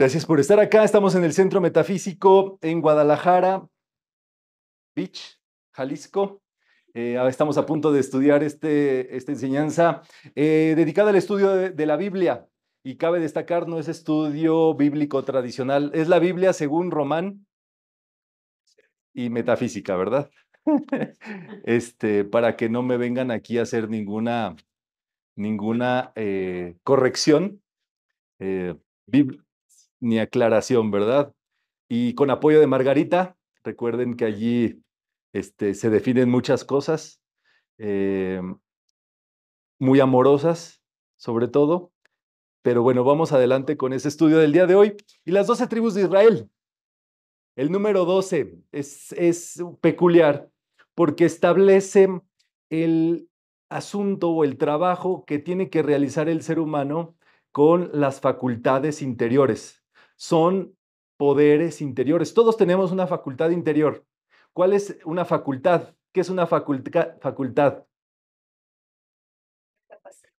Gracias por estar acá. Estamos en el Centro Metafísico en Guadalajara, Beach, Jalisco. Eh, estamos a punto de estudiar este, esta enseñanza eh, dedicada al estudio de, la Biblia. Y cabe destacar, no es estudio bíblico tradicional, es la Biblia según Román y metafísica, ¿verdad? este, para que no me vengan aquí a hacer ninguna, ninguna eh, corrección ni aclaración, ¿verdad? Y con apoyo de Margarita, recuerden que allí este, se definen muchas cosas, em, muy amorosas sobre todo, pero bueno, vamos adelante con ese estudio del día de hoy. Y las 12 tribus de Israel. El número 12 es peculiar porque establece el asunto o el trabajo que tiene que realizar el ser humano con las facultades interiores son poderes interiores. Todos tenemos una facultad interior. ¿Cuál es una facultad? ¿Qué es una facultad?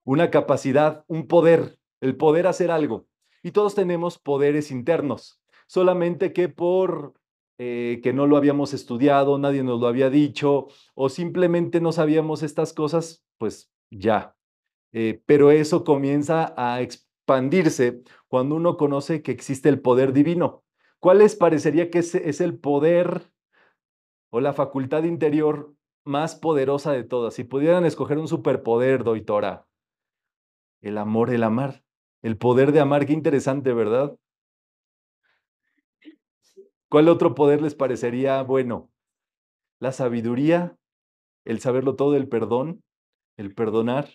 Una capacidad, un poder, el poder hacer algo. Y todos tenemos poderes internos, solamente que por eh, que no lo habíamos estudiado, nadie nos lo había dicho, o simplemente no sabíamos estas cosas, pues ya. Eh, pero eso comienza a, expandirse cuando uno conoce que existe el poder divino. ¿Cuál les parecería que es, es el poder o la facultad interior más poderosa de todas? Si pudieran escoger un superpoder, doitora, el amor, el amar, el poder de amar, qué interesante, ¿verdad? ¿Cuál otro poder les parecería bueno? La sabiduría, el saberlo todo, el perdón, el perdonar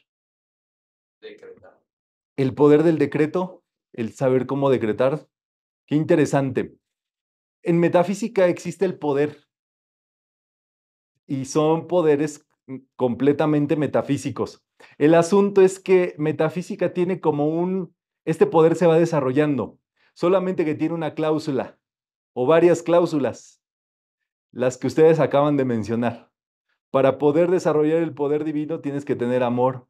el poder del decreto, el saber cómo decretar. Qué interesante. En metafísica existe el poder y son poderes completamente metafísicos. El asunto es que metafísica tiene como un, este poder se va desarrollando, solamente que tiene una cláusula o varias cláusulas, las que ustedes acaban de mencionar. Para poder desarrollar el poder divino tienes que tener amor,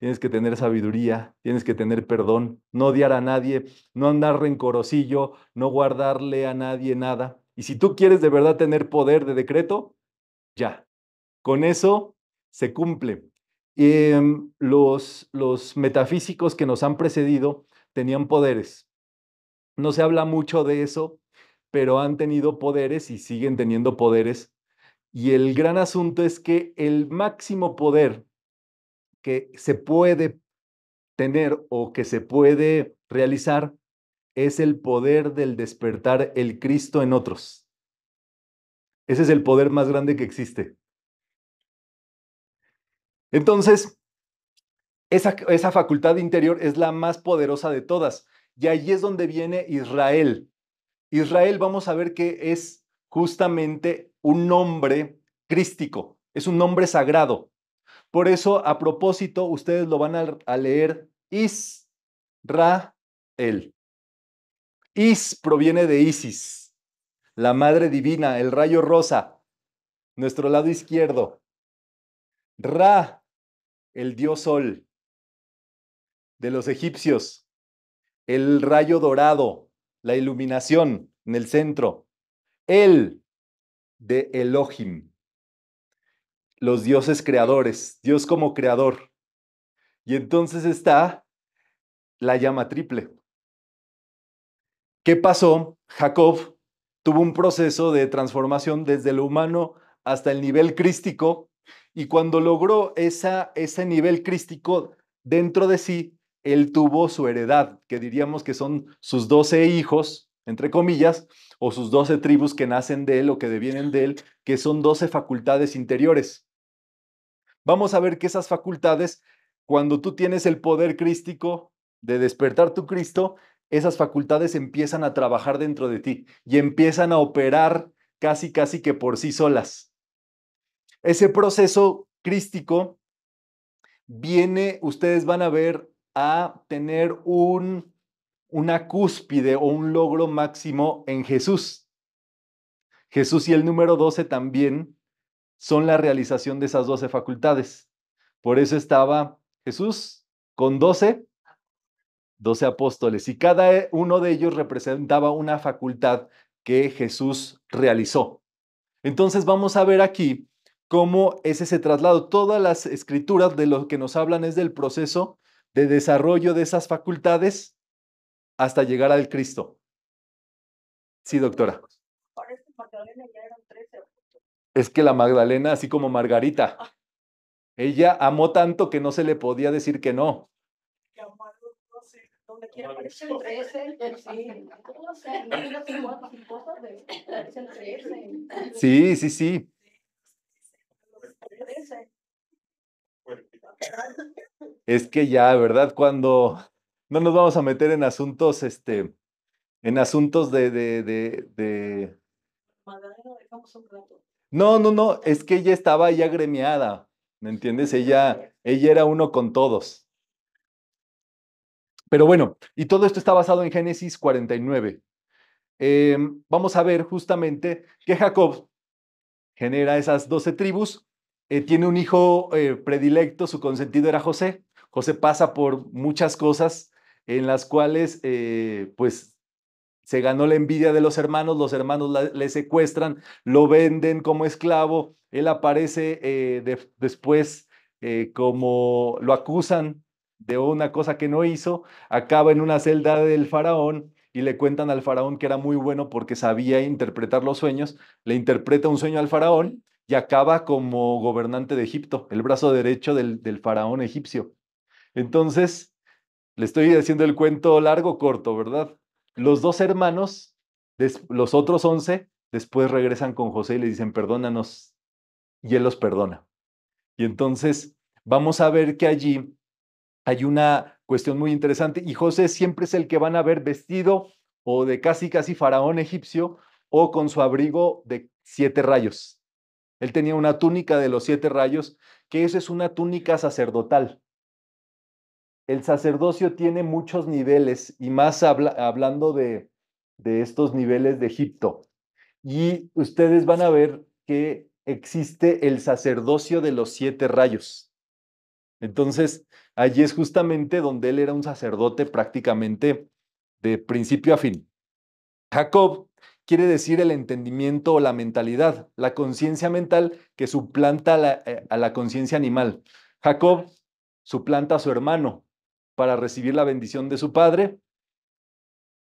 tienes que tener sabiduría, tienes que tener perdón, no odiar a nadie, no andar rencorosillo, no guardarle a nadie nada. Y si tú quieres de verdad tener poder de decreto, ya. Con eso se cumple. Eh, los, los metafísicos que nos han precedido tenían poderes. No se habla mucho de eso, pero han tenido poderes y siguen teniendo poderes. Y el gran asunto es que el máximo poder que se puede tener o que se puede realizar es el poder del despertar el Cristo en otros. Ese es el poder más grande que existe. Entonces, esa, facultad interior es la más poderosa de todas. Y ahí es donde viene Israel. Israel, vamos a ver que es justamente un nombre crístico, es un nombre sagrado. Por eso, a propósito, ustedes lo van a, leer, Is-Ra-El. Is proviene de Isis, la madre divina, el rayo rosa, nuestro lado izquierdo. Ra, el dios sol de los egipcios, el rayo dorado, la iluminación en el centro. El de Elohim, los dioses creadores, Dios como creador. Y entonces está la llama triple. ¿Qué pasó? Jacob tuvo un proceso de transformación desde lo humano hasta el nivel crístico y cuando logró ese nivel crístico dentro de sí, él tuvo su heredad, que diríamos que son sus doce hijos, entre comillas, o sus doce tribus que nacen de él o que devienen de él, que son doce facultades interiores vamos a ver que esas facultades, cuando tú tienes el poder crístico de despertar tu Cristo, esas facultades empiezan a trabajar dentro de ti y empiezan a operar casi, casi que por sí solas. Ese proceso crístico viene, ustedes van a ver, a tener un, una cúspide o un logro máximo en Jesús. Jesús y el número 12 también son la realización de esas doce facultades. Por eso estaba Jesús con doce, doce apóstoles, y cada eh, uno de ellos representaba una facultad que Jesús realizó. Entonces vamos a ver aquí cómo es ese traslado. Todas las escrituras de lo que nos hablan es del proceso de desarrollo de esas facultades hasta llegar al Cristo. Sí, doctora es que la Magdalena, así como Margarita, ah. ella amó tanto que no se le podía decir que no. Sí, sí, sí. Es que ya, ¿verdad? Cuando no nos vamos a meter en asuntos, este, en asuntos de, de, de, de... No, no, no, es que ella estaba ya gremiada, ¿me entiendes? Ella, ella era uno con todos. Pero bueno, y todo esto está basado en Génesis 49. Em, vamos a ver justamente que Jacob genera esas doce tribus, eh, tiene un hijo eh, predilecto, su consentido era José. José pasa por muchas cosas en las cuales, eh, pues, se ganó la envidia de los hermanos, los hermanos le secuestran, lo venden como esclavo, él aparece eh, después eh, como lo acusan de una cosa que no hizo, acaba en una celda del faraón y le cuentan al faraón que era muy bueno porque sabía interpretar los sueños, le interpreta un sueño al faraón y acaba como gobernante de Egipto, el brazo derecho del, del faraón egipcio. Entonces, le estoy haciendo el cuento largo, corto, ¿verdad? Los dos hermanos, los otros once, después regresan con José y le dicen, perdónanos. Y él los perdona. Y entonces vamos a ver que allí hay una cuestión muy interesante y José siempre es el que van a ver vestido o de casi casi faraón egipcio o con su abrigo de siete rayos. Él tenía una túnica de los siete rayos, que eso es una túnica sacerdotal el sacerdocio tiene muchos niveles y más hablando de, estos niveles de Egipto. Y ustedes van a ver que existe el sacerdocio de los siete rayos. Entonces, allí es justamente donde él era un sacerdote prácticamente de principio a fin. Jacob quiere decir el entendimiento o la mentalidad, la conciencia mental que suplanta eh, a la, la conciencia animal. Jacob suplanta a su hermano, para recibir la bendición de su padre.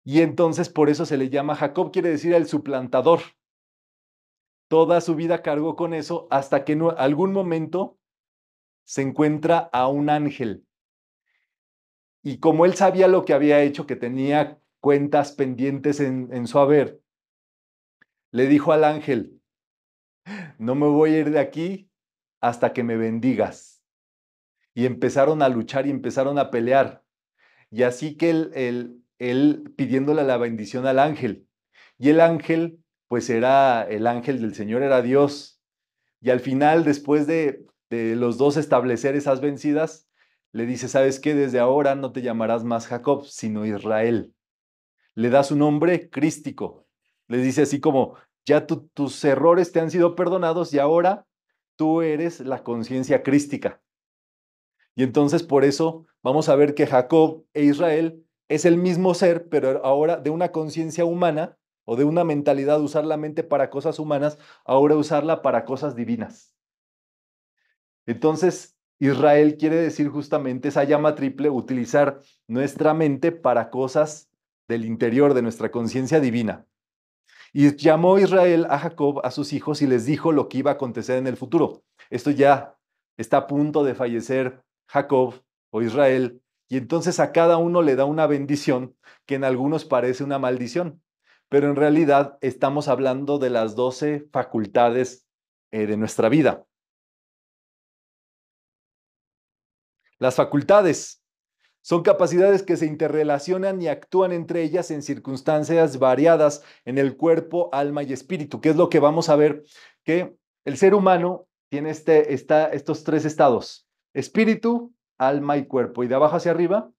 Y entonces por eso se le llama Jacob, quiere decir el suplantador. Toda su vida cargó con eso hasta que en algún momento se encuentra a un ángel. Y como él sabía lo que había hecho, que tenía cuentas pendientes en, en su haber, le dijo al ángel, no me voy a ir de aquí hasta que me bendigas y empezaron a luchar y empezaron a pelear. Y así que él, pidiéndole la bendición al ángel. Y el ángel, pues era el ángel del Señor, era Dios. Y al final, después de, los dos establecer esas vencidas, le dice, ¿sabes qué? Desde ahora no te llamarás más Jacob, sino Israel. Le da su nombre crístico. Le dice así como, ya tus errores te han sido perdonados y ahora tú eres la conciencia crística. Y entonces por eso vamos a ver que Jacob e Israel es el mismo ser, pero ahora de una conciencia humana o de una mentalidad, usar la mente para cosas humanas, ahora usarla para cosas divinas. Entonces, Israel quiere decir justamente esa llama triple, utilizar nuestra mente para cosas del interior de nuestra conciencia divina. Y llamó Israel a Jacob, a sus hijos, y les dijo lo que iba a acontecer en el futuro. Esto ya está a punto de fallecer Jacob o Israel, y entonces a cada uno le da una bendición que en algunos parece una maldición, pero en realidad estamos hablando de las doce facultades eh, de nuestra vida. Las facultades son capacidades que se interrelacionan y actúan entre ellas en circunstancias variadas en el cuerpo, alma y espíritu, que es lo que vamos a ver, que el ser humano tiene este, estos tres estados, espíritu, alma y cuerpo. Y de abajo hacia arriba.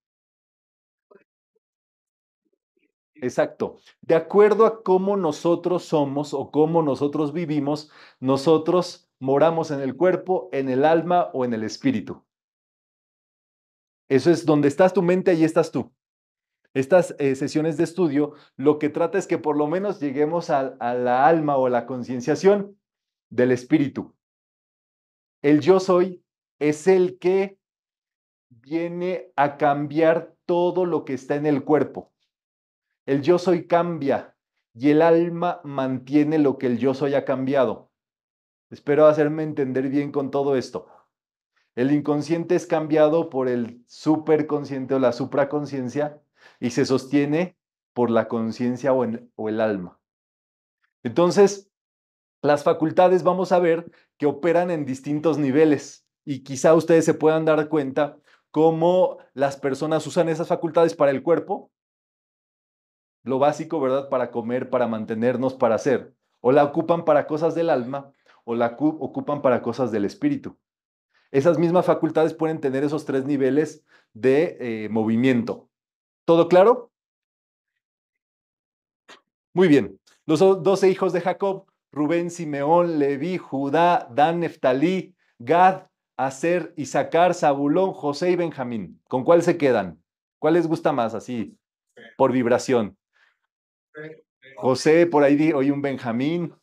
Exacto. De acuerdo a cómo nosotros somos o cómo nosotros vivimos, nosotros moramos en el cuerpo, en el alma o en el espíritu. Eso es donde estás tu mente, ahí estás tú. Estas eh, sesiones de estudio lo que trata es que por lo menos lleguemos a, a la alma o a la concienciación del espíritu. El yo soy es el que viene a cambiar todo lo que está en el cuerpo. El yo soy cambia y el alma mantiene lo que el yo soy ha cambiado. Espero hacerme entender bien con todo esto. El inconsciente es cambiado por el superconsciente o la supraconciencia y se sostiene por la conciencia o, el alma. Entonces, las facultades vamos a ver que operan en distintos niveles y quizá ustedes se puedan dar cuenta cómo las personas usan esas facultades para el cuerpo, lo básico, ¿verdad? Para comer, para mantenernos, para hacer. O la ocupan para cosas del alma o la ocupan para cosas del espíritu. Esas mismas facultades pueden tener esos tres niveles de eh, movimiento. ¿Todo claro? Muy bien. Los doce hijos de Jacob, Rubén, Simeón, Leví, Judá, Dan, Neftalí, Gad, hacer y sacar Sabulón, José y Benjamín. ¿Con cuál se quedan? ¿Cuál les gusta más así? Por vibración. José, por ahí hoy un Benjamín.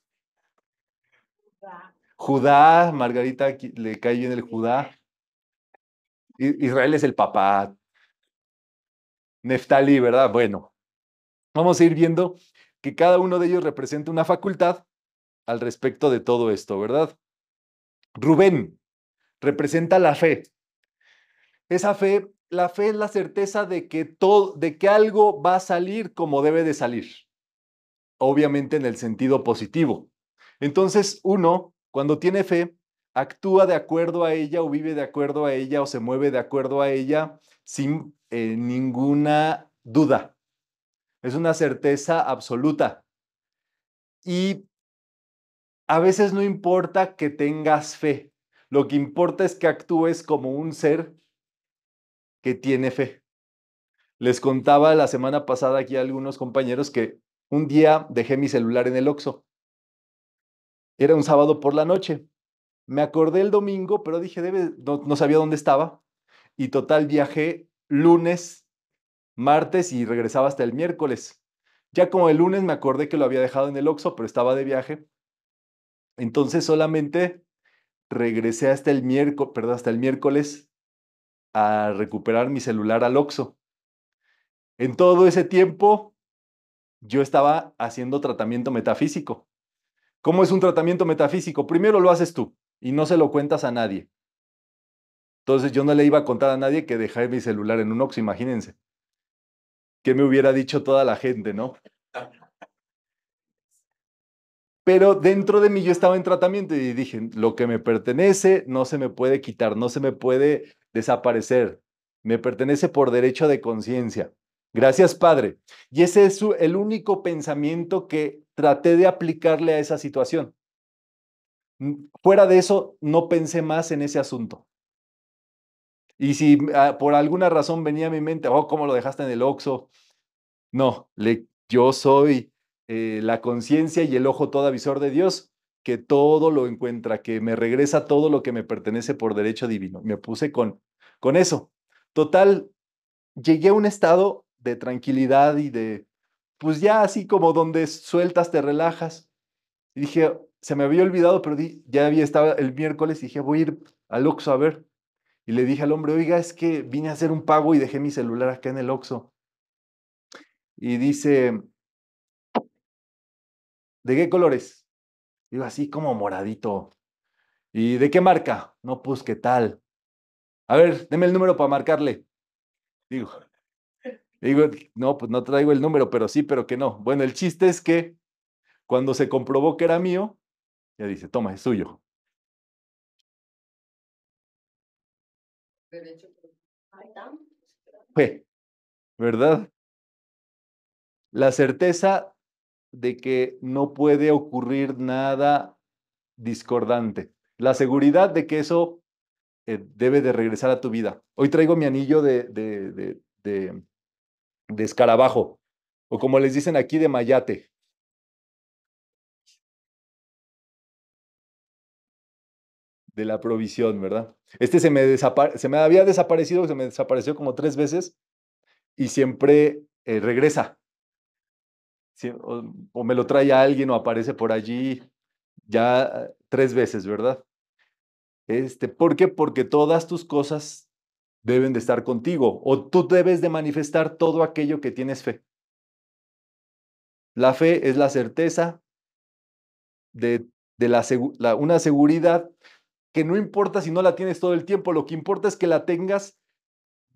Judá, Margarita le cae bien el Judá. Israel es el papá. Neftali, ¿verdad? Bueno, vamos a ir viendo que cada uno de ellos representa una facultad al respecto de todo esto, ¿verdad? Rubén, representa la fe. Esa fe, la fe es la certeza de que, todo, de que algo va a salir como debe de salir, obviamente en el sentido positivo. Entonces, uno, cuando tiene fe, actúa de acuerdo a ella o vive de acuerdo a ella o se mueve de acuerdo a ella sin eh, ninguna duda. Es una certeza absoluta. Y a veces no importa que tengas fe, lo que importa es que actúes como un ser que tiene fe. Les contaba la semana pasada aquí a algunos compañeros que un día dejé mi celular en el Oxxo. Era un sábado por la noche. Me acordé el domingo, pero dije, no, sabía dónde estaba. Y total, viajé lunes, martes y regresaba hasta el miércoles. Ya como el lunes me acordé que lo había dejado en el Oxxo, pero estaba de viaje. Entonces solamente regresé hasta el miércoles, perdón, hasta el miércoles a recuperar mi celular al Oxo. En todo ese tiempo yo estaba haciendo tratamiento metafísico. ¿Cómo es un tratamiento metafísico? Primero lo haces tú y no se lo cuentas a nadie. Entonces yo no le iba a contar a nadie que dejé mi celular en un Oxo. imagínense. ¿Qué me hubiera dicho toda la gente, no? pero dentro de mí yo estaba en tratamiento y dije, lo que me pertenece no se me puede quitar, no se me puede desaparecer, me pertenece por derecho de conciencia. Gracias, Padre. Y ese es el único pensamiento que traté de aplicarle a esa situación. Fuera de eso, no pensé más en ese asunto. Y si ah, por alguna razón venía a mi mente, oh, ¿cómo lo dejaste en el oxo. No, le, yo soy eh, la conciencia y el ojo todo avisor de Dios, que todo lo encuentra, que me regresa todo lo que me pertenece por derecho divino. Me puse con, con eso. Total, llegué a un estado de tranquilidad y de, pues ya así como donde sueltas, te relajas. Y dije, se me había olvidado, pero ya había estado el miércoles y dije, voy a ir al Oxxo a ver. Y le dije al hombre, oiga, es que vine a hacer un pago y dejé mi celular acá en el Oxo. Y dice, ¿De qué colores? Digo, así como moradito. ¿Y de qué marca? No, pues, ¿qué tal? A ver, deme el número para marcarle. Digo, digo, no, pues no traigo el número, pero sí, pero que no. Bueno, el chiste es que cuando se comprobó que era mío, ya dice, toma, es suyo. Fue, ¿verdad? La certeza de que no puede ocurrir nada discordante. La seguridad de que eso eh, debe de regresar a tu vida. Hoy traigo mi anillo de, de, de, de, escarabajo, o como les dicen aquí, de mayate. de la provisión, ¿verdad? Este se me, se me había desaparecido, se me desapareció como tres veces y siempre eh, regresa o, me lo trae alguien o aparece por allí ya tres veces, ¿verdad? Este, ¿Por qué? Porque todas tus cosas deben de estar contigo o tú debes de manifestar todo aquello que tienes fe. La fe es la certeza de, de la, una seguridad que no importa si no la tienes todo el tiempo, lo que importa es que la tengas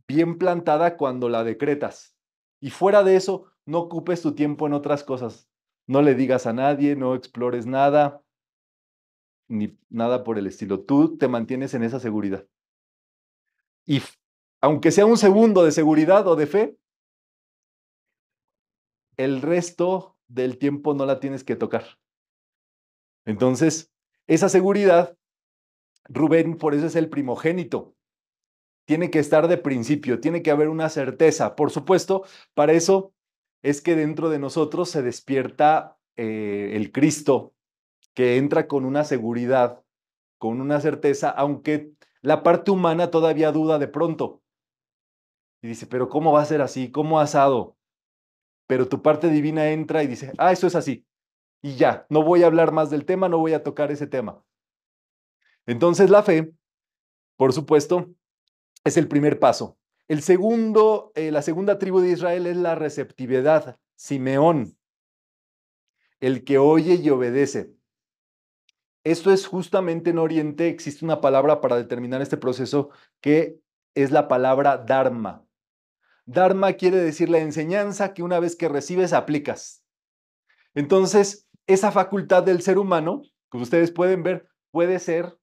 bien plantada cuando la decretas. Y fuera de eso, no ocupes tu tiempo en otras cosas. No le digas a nadie, no explores nada, ni nada por el estilo. Tú te mantienes en esa seguridad. Y aunque sea un segundo de seguridad o de fe, el resto del tiempo no la tienes que tocar. Entonces, esa seguridad, Rubén, por eso es el primogénito. Tiene que estar de principio, tiene que haber una certeza. Por supuesto, para eso es que dentro de nosotros se despierta eh, el Cristo, que entra con una seguridad, con una certeza, aunque la parte humana todavía duda de pronto. Y dice, pero ¿cómo va a ser así? ¿Cómo asado? Pero tu parte divina entra y dice, ah, eso es así. Y ya, no voy a hablar más del tema, no voy a tocar ese tema. Entonces la fe, por supuesto, es el primer paso el segundo, eh, la segunda tribu de Israel es la receptividad, Simeón, el que oye y obedece. Esto es justamente en Oriente, existe una palabra para determinar este proceso que es la palabra Dharma. Dharma quiere decir la enseñanza que una vez que recibes aplicas. Entonces, esa facultad del ser humano, como ustedes pueden ver, puede ser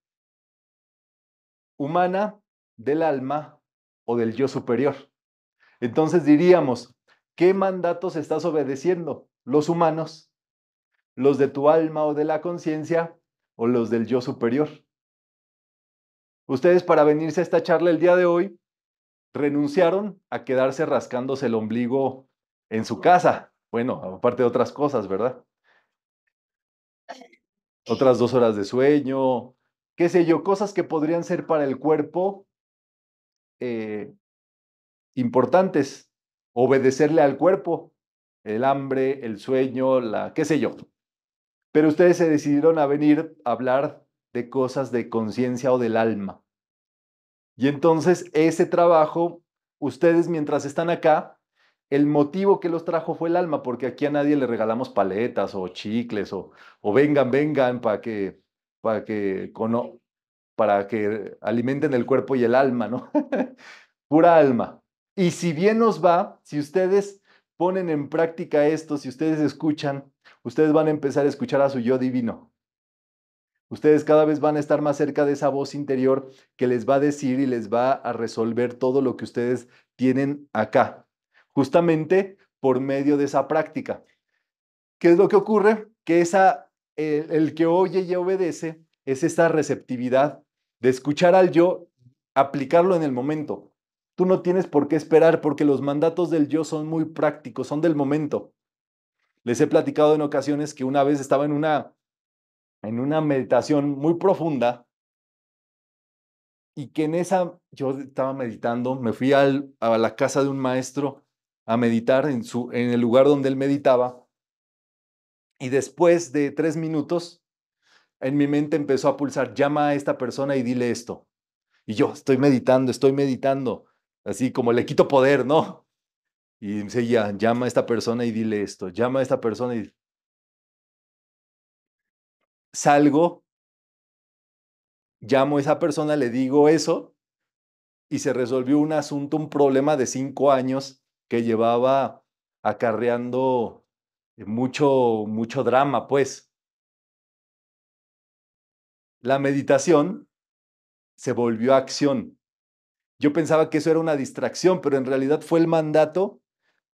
humana, del alma o del yo superior. Entonces diríamos, ¿qué mandatos estás obedeciendo? ¿Los humanos? ¿Los de tu alma o de la conciencia? ¿O los del yo superior? Ustedes para venirse a esta charla el día de hoy renunciaron a quedarse rascándose el ombligo en su casa. Bueno, aparte de otras cosas, ¿verdad? Eh, otras dos eh. horas de sueño, qué sé yo, cosas que podrían ser para el cuerpo eh, importantes, obedecerle al cuerpo, el hambre, el sueño, la qué sé yo. Pero ustedes se decidieron a venir a hablar de cosas de conciencia o del alma. Y entonces ese trabajo, ustedes mientras están acá, el motivo que los trajo fue el alma, porque aquí a nadie le regalamos paletas o chicles o, o vengan, vengan para que, para que para que alimenten el cuerpo y el alma, ¿no? Pura alma. Y si bien nos va, si ustedes ponen en práctica esto, si ustedes escuchan, ustedes van a empezar a escuchar a su yo divino. Ustedes cada vez van a estar más cerca de esa voz interior que les va a decir y les va a resolver todo lo que ustedes tienen acá, justamente por medio de esa práctica. ¿Qué es lo que ocurre? Que esa, el, que oye y obedece es esa receptividad de escuchar al yo, aplicarlo en el momento. Tú no tienes por qué esperar porque los mandatos del yo son muy prácticos, son del momento. Les he platicado en ocasiones que una vez estaba en una, en una meditación muy profunda y que en esa yo estaba meditando, me fui al, a la casa de un maestro a meditar en, su, en el lugar donde él meditaba y después de tres minutos en mi mente empezó a pulsar, llama a esta persona y dile esto. Y yo estoy meditando, estoy meditando, así como le quito poder, ¿no? Y ya llama a esta persona y dile esto, llama a esta persona y... Salgo, llamo a esa persona, le digo eso y se resolvió un asunto, un problema de cinco años que llevaba acarreando mucho, mucho drama, pues la meditación se volvió acción. Yo pensaba que eso era una distracción, pero en realidad fue el mandato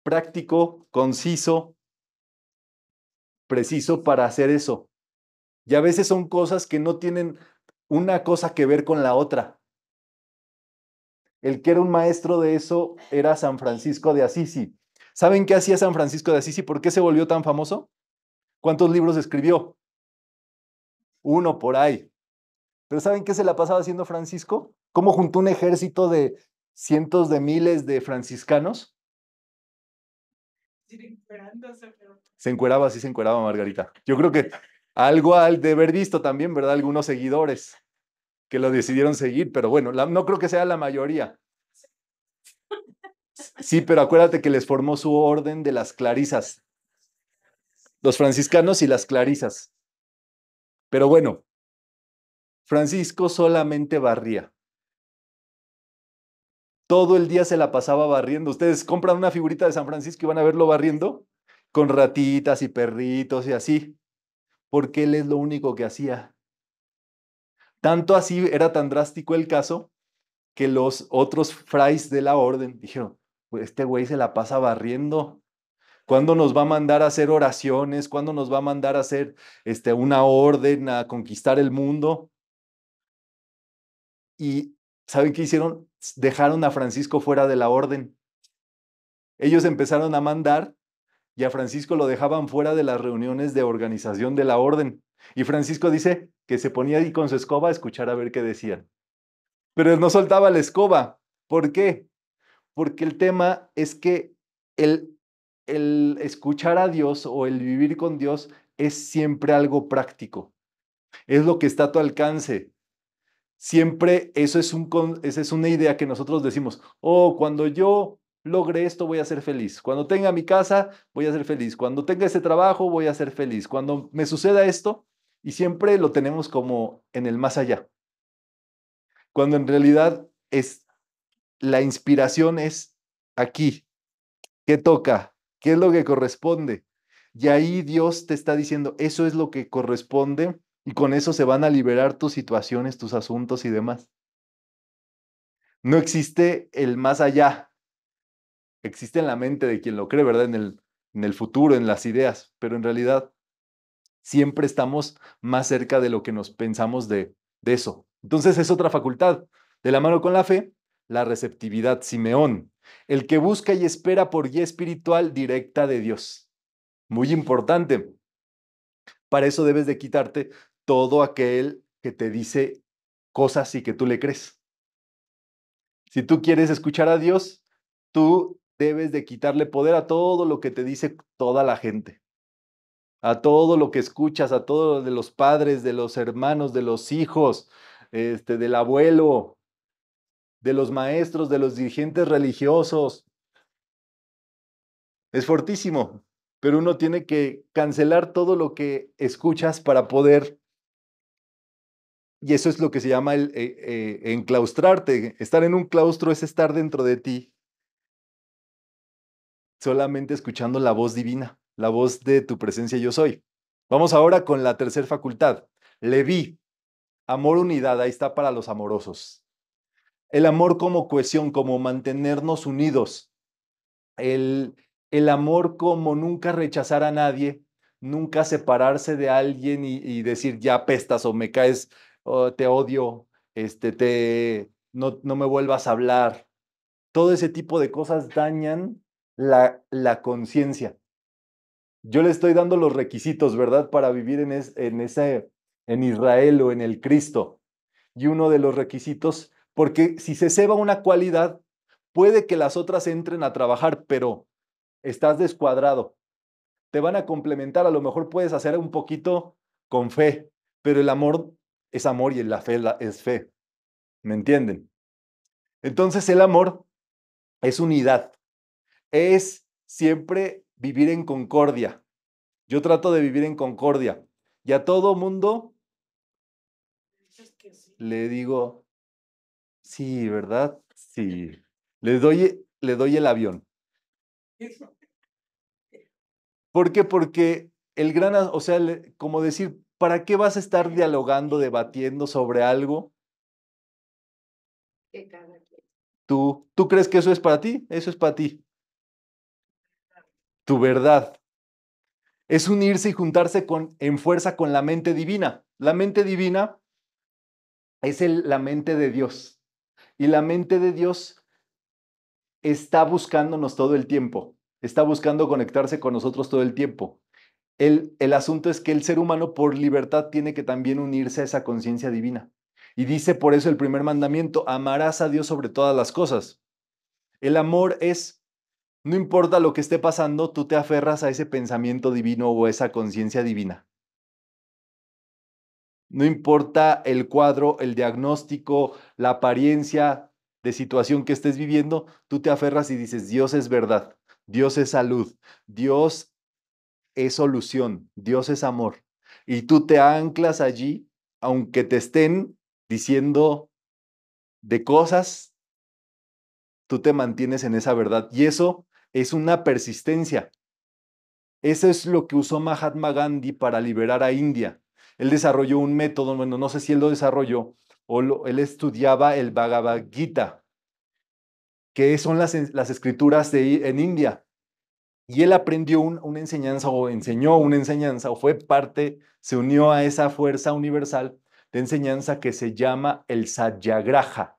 práctico, conciso, preciso para hacer eso. Y a veces son cosas que no tienen una cosa que ver con la otra. El que era un maestro de eso era San Francisco de Asisi. ¿Saben qué hacía San Francisco de Asisi? ¿Por qué se volvió tan famoso? ¿Cuántos libros escribió? Uno por ahí. Pero ¿saben qué se la pasaba haciendo Francisco? ¿Cómo juntó un ejército de cientos de miles de franciscanos? Se encueraba, sí se encueraba Margarita. Yo creo que algo al de haber visto también, ¿verdad? Algunos seguidores que lo decidieron seguir, pero bueno, no creo que sea la mayoría. Sí, pero acuérdate que les formó su orden de las clarisas. Los franciscanos y las clarisas. Pero bueno, Francisco solamente barría. Todo el día se la pasaba barriendo. Ustedes compran una figurita de San Francisco y van a verlo barriendo con ratitas y perritos y así, porque él es lo único que hacía. Tanto así era tan drástico el caso que los otros frays de la orden dijeron, pues, este güey se la pasa barriendo. ¿Cuándo nos va a mandar a hacer oraciones? ¿Cuándo nos va a mandar a hacer este, una orden a conquistar el mundo? y ¿saben qué hicieron? Dejaron a Francisco fuera de la orden. Ellos empezaron a mandar y a Francisco lo dejaban fuera de las reuniones de organización de la orden. Y Francisco dice que se ponía ahí con su escoba a escuchar a ver qué decían. Pero no soltaba la escoba. ¿Por qué? Porque el tema es que el, el escuchar a Dios o el vivir con Dios es siempre algo práctico. Es lo que está a tu alcance siempre eso es es una idea que nosotros decimos, oh, cuando yo logre esto voy a ser feliz, cuando tenga mi casa voy a ser feliz, cuando tenga ese trabajo voy a ser feliz, cuando me suceda esto, y siempre lo tenemos como en el más allá, cuando en realidad es la inspiración es aquí, qué toca, qué es lo que corresponde. Y ahí Dios te está diciendo, eso es lo que corresponde y con eso se van a liberar tus situaciones, tus asuntos y demás. No existe el más allá. Existe en la mente de quien lo cree, ¿verdad? En el, futuro, en las ideas. Pero en realidad siempre estamos más cerca de lo que nos pensamos de, de eso. Entonces es otra facultad. De la mano con la fe, la receptividad. Simeón, el que busca y espera por guía espiritual directa de Dios. Muy importante. Para eso debes de quitarte todo aquel que te dice cosas y que tú le crees. Si tú quieres escuchar a Dios, tú debes de quitarle poder a todo lo que te dice toda la gente, a todo lo que escuchas, a todo lo de los padres, de los hermanos, de los hijos, este, del abuelo, de los maestros, de los dirigentes religiosos. Es fortísimo, pero uno tiene que cancelar todo lo que escuchas para poder y eso es lo que se llama el eh, eh, enclaustrarte. Estar en un claustro es estar dentro de ti, solamente escuchando la voz divina, la voz de tu presencia yo soy. Vamos ahora con la tercera facultad. Leví, amor unidad, ahí está para los amorosos. El amor como cohesión, como mantenernos unidos. El, el amor como nunca rechazar a nadie, nunca separarse de alguien y, y, decir, ya pestas o me caes te odio, este, te, no, no, me vuelvas a hablar. Todo ese tipo de cosas dañan la, la conciencia. Yo le estoy dando los requisitos, ¿verdad?, para vivir en, en, ese, en Israel o en el Cristo. Y uno de los requisitos, porque si se ceba una cualidad, puede que las otras entren a trabajar, pero estás descuadrado. Te van a complementar, a lo mejor puedes hacer un poquito con fe, pero el amor es amor y la fe es fe. ¿Me entienden? Entonces el amor es unidad, es siempre vivir en concordia. Yo trato de vivir en concordia y a todo mundo le digo, sí, ¿verdad? Sí. Le doy, le doy el avión. ¿Por qué? Porque el gran, o sea, como decir, ¿para qué vas a estar dialogando, debatiendo sobre algo? Tú, tú crees que eso es para ti, eso es para ti. Tu verdad. Es unirse y juntarse con, en fuerza con la mente divina. La mente divina es la mente de Dios. Y la mente de Dios está buscándonos todo el tiempo. Está buscando conectarse con nosotros todo el tiempo el, asunto es que el ser humano por libertad tiene que también unirse a esa conciencia divina. Y dice por eso el primer mandamiento, amarás a Dios sobre todas las cosas. El amor es, no importa lo que esté pasando, tú te aferras a ese pensamiento divino o a esa conciencia divina. No importa el cuadro, el diagnóstico, la apariencia de situación que estés viviendo, tú te aferras y dices, Dios es verdad, Dios es salud, Dios es solución, Dios es amor. Y tú te anclas allí, aunque te estén diciendo de cosas, tú te mantienes en esa verdad. Y eso es una persistencia. Eso es lo que usó Mahatma Gandhi para liberar a India. Él desarrolló un método, bueno, no sé si él lo desarrolló, o él estudiaba el Bhagavad Gita, que son las, escrituras de, en India. Y él aprendió una enseñanza o enseñó una enseñanza o fue parte, se unió a esa fuerza universal de enseñanza que se llama el satyagraha.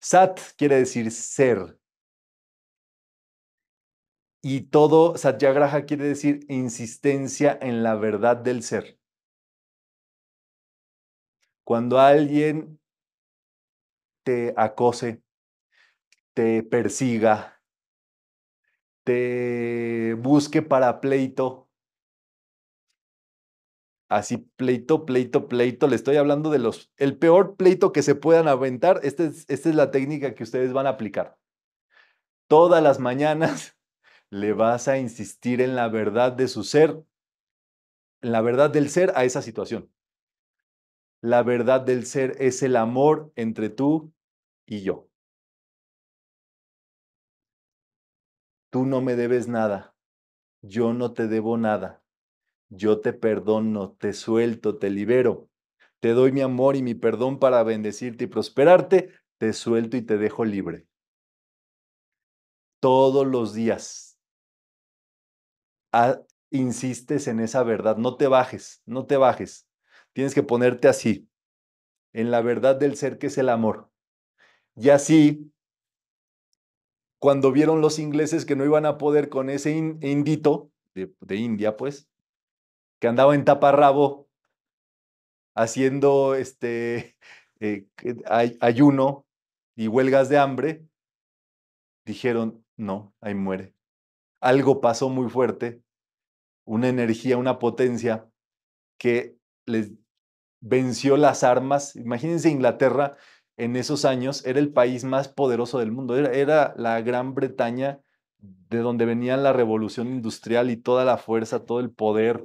Sat quiere decir ser. Y todo satyagraha quiere decir insistencia en la verdad del ser. Cuando alguien te acose, te persiga, te busque para pleito. Así, pleito, pleito, pleito. Le estoy hablando de los, el peor pleito que se puedan aventar. Esta es, esta es la técnica que ustedes van a aplicar. Todas las mañanas le vas a insistir en la verdad de su ser, en la verdad del ser a esa situación. La verdad del ser es el amor entre tú y yo. Tú no me debes nada, yo no te debo nada, yo te perdono, te suelto, te libero, te doy mi amor y mi perdón para bendecirte y prosperarte, te suelto y te dejo libre. Todos los días ah, insistes en esa verdad, no te bajes, no te bajes. Tienes que ponerte así, en la verdad del ser que es el amor. Y así cuando vieron los ingleses que no iban a poder con ese indito de, India, pues, que andaba en taparrabo haciendo este eh, ayuno y huelgas de hambre, dijeron, no, ahí muere. Algo pasó muy fuerte, una energía, una potencia que les venció las armas. Imagínense Inglaterra en esos años era el país más poderoso del mundo. Era, la Gran Bretaña de donde venía la revolución industrial y toda la fuerza, todo el poder.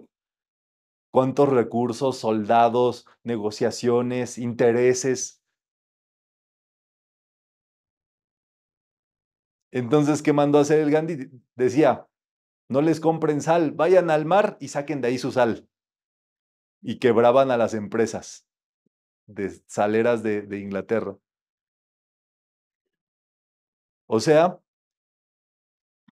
Cuántos recursos, soldados, negociaciones, intereses. Entonces, ¿qué mandó a hacer el Gandhi? Decía, no les compren sal, vayan al mar y saquen de ahí su sal. Y quebraban a las empresas de saleras de, Inglaterra. O sea,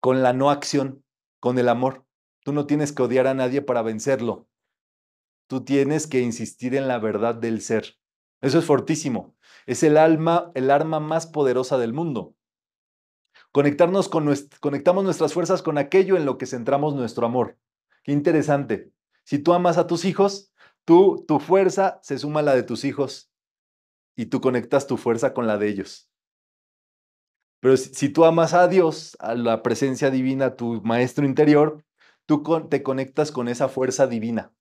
con la no acción, con el amor. Tú no tienes que odiar a nadie para vencerlo. Tú tienes que insistir en la verdad del ser. Eso es fortísimo. Es el alma, el arma más poderosa del mundo. Conectarnos con conectamos nuestras fuerzas con aquello en lo que centramos nuestro amor. Qué interesante. Si tú amas a tus hijos, tu fuerza se suma a la de tus hijos y tú conectas tu fuerza con la de ellos. Pero si, tú amas a Dios, a la presencia divina, a tu maestro interior, tú te conectas con esa fuerza divina.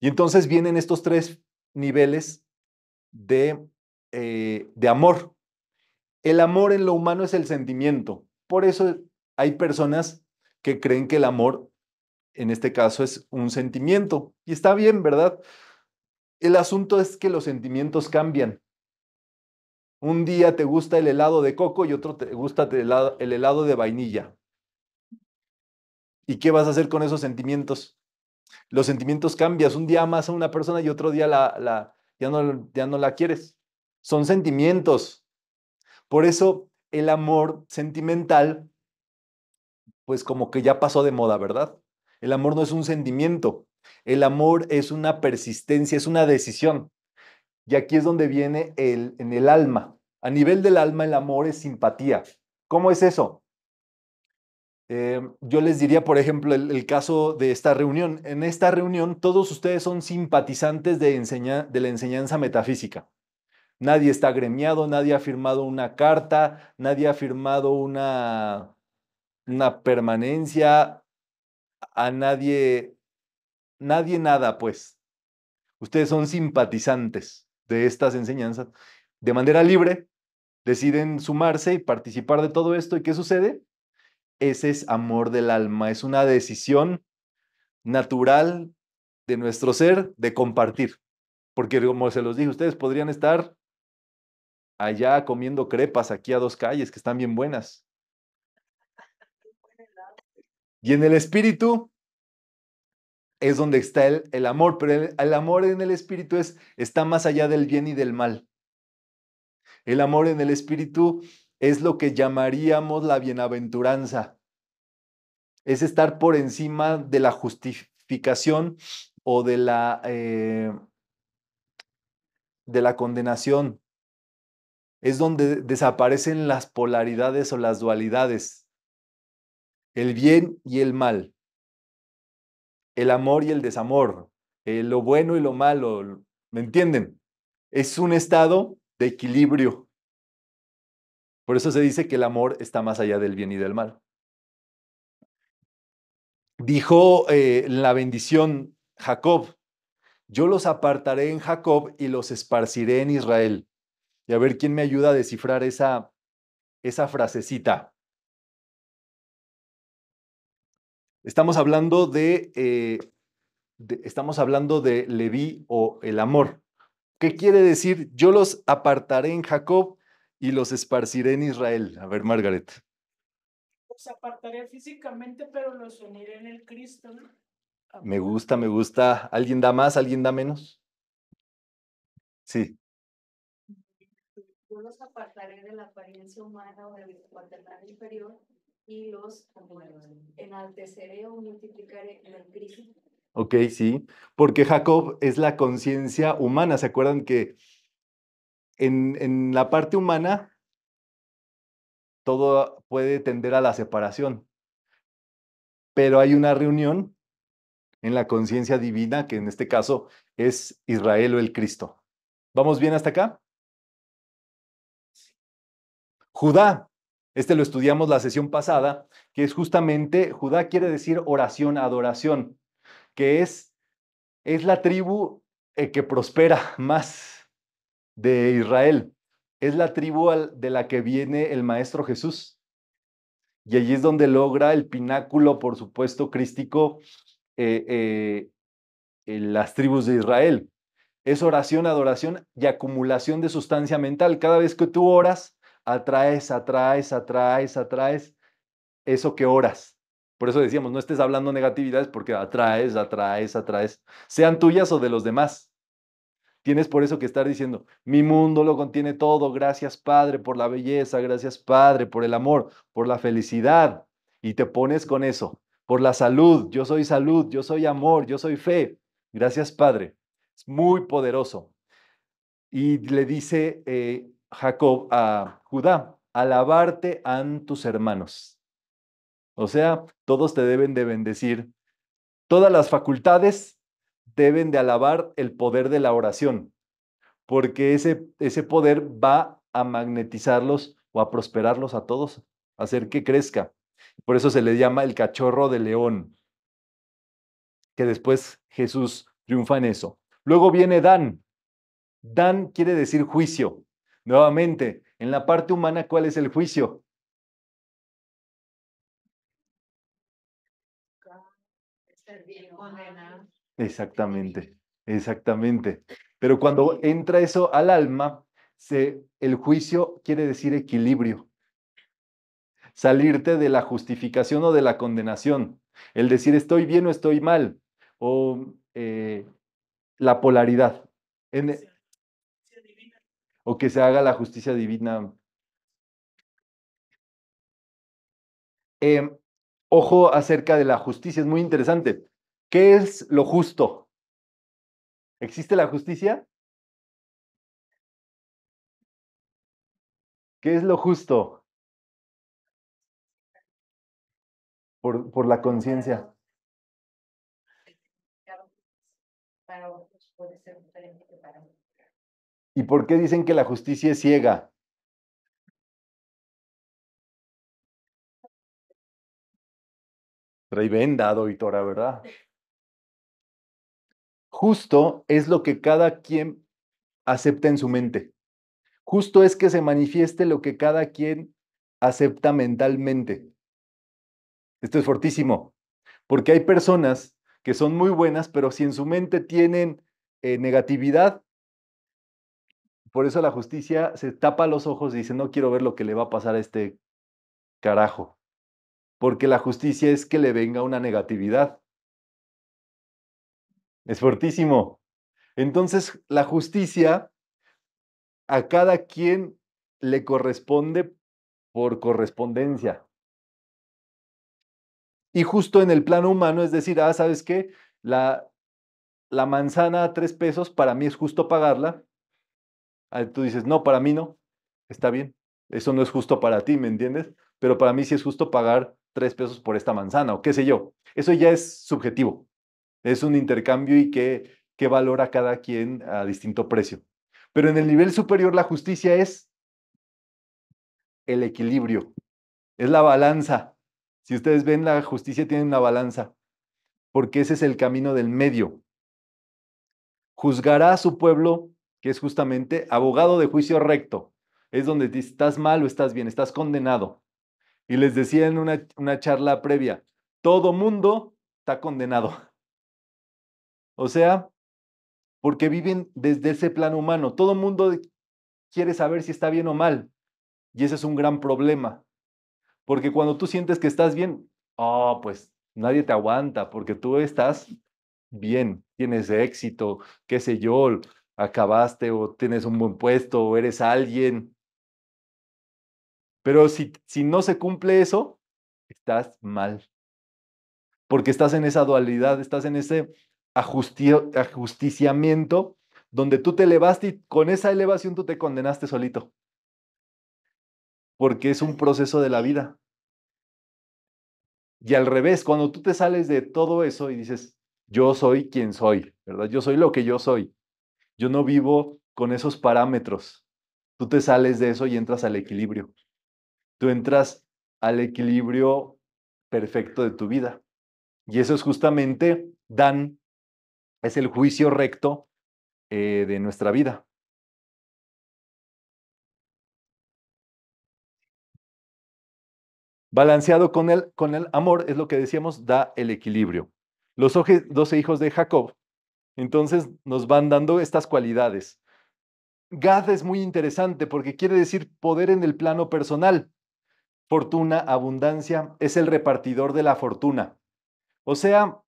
Y entonces vienen estos tres niveles de, eh, de amor. El amor en lo humano es el sentimiento. Por eso hay personas que creen que el amor en este caso es un sentimiento. Y está bien, ¿verdad? El asunto es que los sentimientos cambian. Un día te gusta el helado de coco y otro te gusta el helado, de vainilla. ¿Y qué vas a hacer con esos sentimientos? Los sentimientos cambias. Un día amas a una persona y otro día la, ya no la quieres. Son sentimientos. Por eso el amor sentimental, pues como que ya pasó de moda, ¿verdad? El amor no es un sentimiento, el amor es una persistencia, es una decisión. Y aquí es donde viene el, en el alma. A nivel del alma, el amor es simpatía. ¿Cómo es eso? Eh, yo les diría, por ejemplo, el, caso de esta reunión. En esta reunión, todos ustedes son simpatizantes de, de la enseñanza metafísica. Nadie está gremiado, nadie ha firmado una carta, nadie ha firmado una, una permanencia, a nadie, nadie nada, pues. Ustedes son simpatizantes de estas enseñanzas. De manera libre, deciden sumarse y participar de todo esto. ¿Y qué sucede? Ese es amor del alma, es una decisión natural de nuestro ser de compartir. Porque como se los dije, ustedes podrían estar allá comiendo crepas aquí a dos calles que están bien buenas. Y en el espíritu es donde está el, amor, pero el, amor en el espíritu es, está más allá del bien y del mal. El amor en el espíritu es lo que llamaríamos la bienaventuranza. Es estar por encima de la justificación o de la, eh, de la condenación. Es donde desaparecen las polaridades o las dualidades el bien y el mal, el amor y el desamor, eh, lo bueno y lo malo, ¿me entienden? Es un estado de equilibrio. Por eso se dice que el amor está más allá del bien y del mal. Dijo eh, la bendición Jacob, yo los apartaré en Jacob y los esparciré en Israel. Y a ver quién me ayuda a descifrar esa, esa frasecita. Estamos hablando eh, de, estamos hablando de Leví o el amor. ¿Qué quiere decir? Yo los apartaré en Jacob y los esparciré en Israel. A ver, Margaret. Los apartaré físicamente, pero los uniré en el Cristo. Me gusta, me gusta. ¿Alguien da más? ¿Alguien da menos? Sí. Yo los apartaré de la apariencia humana o del cuaternal inferior y los enalteceré o multiplicaré el Cristo. Ok, sí, porque Jacob es la conciencia humana. ¿Se acuerdan que en, en la parte humana todo puede tender a la separación? Pero hay una reunión en la conciencia divina, que en este caso es Israel o el Cristo. ¿Vamos bien hasta acá? Judá, este lo estudiamos la sesión pasada, que es justamente Judá quiere decir oración, adoración, que es, es la tribu eh, que prospera más de Israel. Es la tribu de la que viene el Maestro Jesús. Y allí es donde logra el pináculo, por supuesto, crístico, eh, eh, en las tribus de Israel. Es oración, adoración y acumulación de sustancia mental. Cada vez que tú oras, atraes, atraes, atraes, atraes eso que oras. Por eso decíamos, no estés hablando negatividades porque atraes, atraes, atraes, sean tuyas o de los demás. Tienes por eso que estar diciendo, mi mundo lo contiene todo, gracias Padre por la belleza, gracias Padre por el amor, por la felicidad. Y te pones con eso, por la salud, yo soy salud, yo soy amor, yo soy fe. Gracias Padre, es muy poderoso. Y le dice eh, Jacob a Judá, alabarte a tus hermanos. O sea, todos te deben de bendecir. Todas las facultades deben de alabar el poder de la oración, porque ese, ese poder va a magnetizarlos o a prosperarlos a todos, hacer que crezca. Por eso se le llama el cachorro de león, que después Jesús triunfa en eso. Luego viene Dan. Dan quiere decir juicio. Nuevamente, en la parte humana, ¿cuál es el juicio? Exactamente, exactamente. Pero cuando entra eso al alma, se, el juicio quiere decir equilibrio. Salirte de la justificación o de la condenación. El decir estoy bien o estoy mal. O eh, la polaridad. En, o que se haga la justicia divina. Em, ojo acerca de la justicia, es muy interesante. ¿Qué es lo justo? ¿Existe la justicia? ¿Qué es lo justo? Por, por la conciencia. Para puede ser diferente que para mí. ¿Y por qué dicen que la justicia es ciega? Trae venda, doitora, ¿verdad? Justo es lo que cada quien acepta en su mente. Justo es que se manifieste lo que cada quien acepta mentalmente. Esto es fortísimo, porque hay personas que son muy buenas, pero si en su mente tienen eh, negatividad, por eso la justicia se tapa los ojos y dice, no quiero ver lo que le va a pasar a este carajo. Porque la justicia es que le venga una negatividad. Es fortísimo. Entonces, la justicia a cada quien le corresponde por correspondencia. Y justo en el plano humano, es decir, ah, ¿sabes qué? La, la manzana a tres pesos, para mí es justo pagarla, Ah, tú dices, no, para mí no, está bien, eso no es justo para ti, ¿me entiendes? Pero para mí sí es justo pagar tres pesos por esta manzana o qué sé yo. Eso ya es subjetivo, es un intercambio y que, qué valora cada quien a distinto precio. Pero en el nivel superior la justicia es el equilibrio, es la balanza. Si ustedes ven, la justicia tiene una balanza, porque ese es el camino del medio. Juzgará a su pueblo que es justamente abogado de juicio recto. Es donde dices, estás mal o estás bien, estás condenado. Y les decía en una, una charla previa, todo mundo está condenado. O sea, porque viven desde ese plano humano. Todo mundo quiere saber si está bien o mal. Y ese es un gran problema. Porque cuando tú sientes que estás bien, oh, pues nadie te aguanta porque tú estás bien, tienes éxito, qué sé yo, acabaste o tienes un buen puesto o eres alguien. Pero si, si no se cumple eso, estás mal. Porque estás en esa dualidad, estás en ese ajusticiamiento donde tú te elevaste y con esa elevación tú te condenaste solito. Porque es un proceso de la vida. Y al revés, cuando tú te sales de todo eso y dices, yo soy quien soy, ¿verdad? Yo soy lo que yo soy. Yo no vivo con esos parámetros. Tú te sales de eso y entras al equilibrio. Tú entras al equilibrio perfecto de tu vida. Y eso es justamente Dan, es el juicio recto eh, de nuestra vida. Balanceado con el, con el amor, es lo que decíamos, da el equilibrio. Los doce hijos de Jacob entonces nos van dando estas cualidades. Gad es muy interesante porque quiere decir poder en el plano personal. Fortuna, abundancia, es el repartidor de la fortuna. O sea,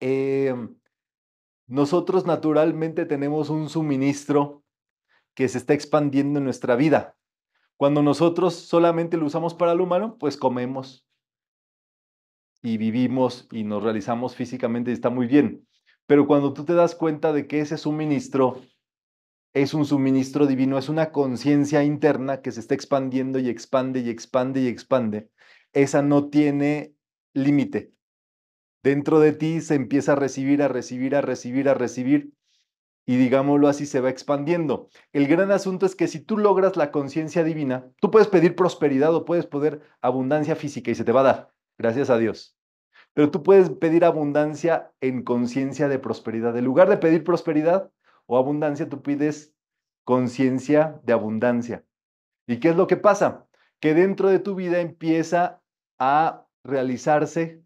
em, nosotros naturalmente tenemos un suministro que se está expandiendo en nuestra vida. Cuando nosotros solamente lo usamos para lo humano, pues comemos y vivimos y nos realizamos físicamente y está muy bien. Pero cuando tú te das cuenta de que ese suministro es un suministro divino, es una conciencia interna que se está expandiendo y expande y expande y expande, esa no tiene límite. Dentro de ti se empieza a recibir, a recibir, a recibir, a recibir y digámoslo así se va expandiendo. El gran asunto es que si tú logras la conciencia divina, tú puedes pedir prosperidad o puedes pedir abundancia física y se te va a dar, gracias a Dios. Pero tú puedes pedir abundancia en conciencia de prosperidad. En lugar de pedir prosperidad o abundancia, tú pides conciencia de abundancia. ¿Y qué es lo que pasa? Que dentro de tu vida empieza a realizarse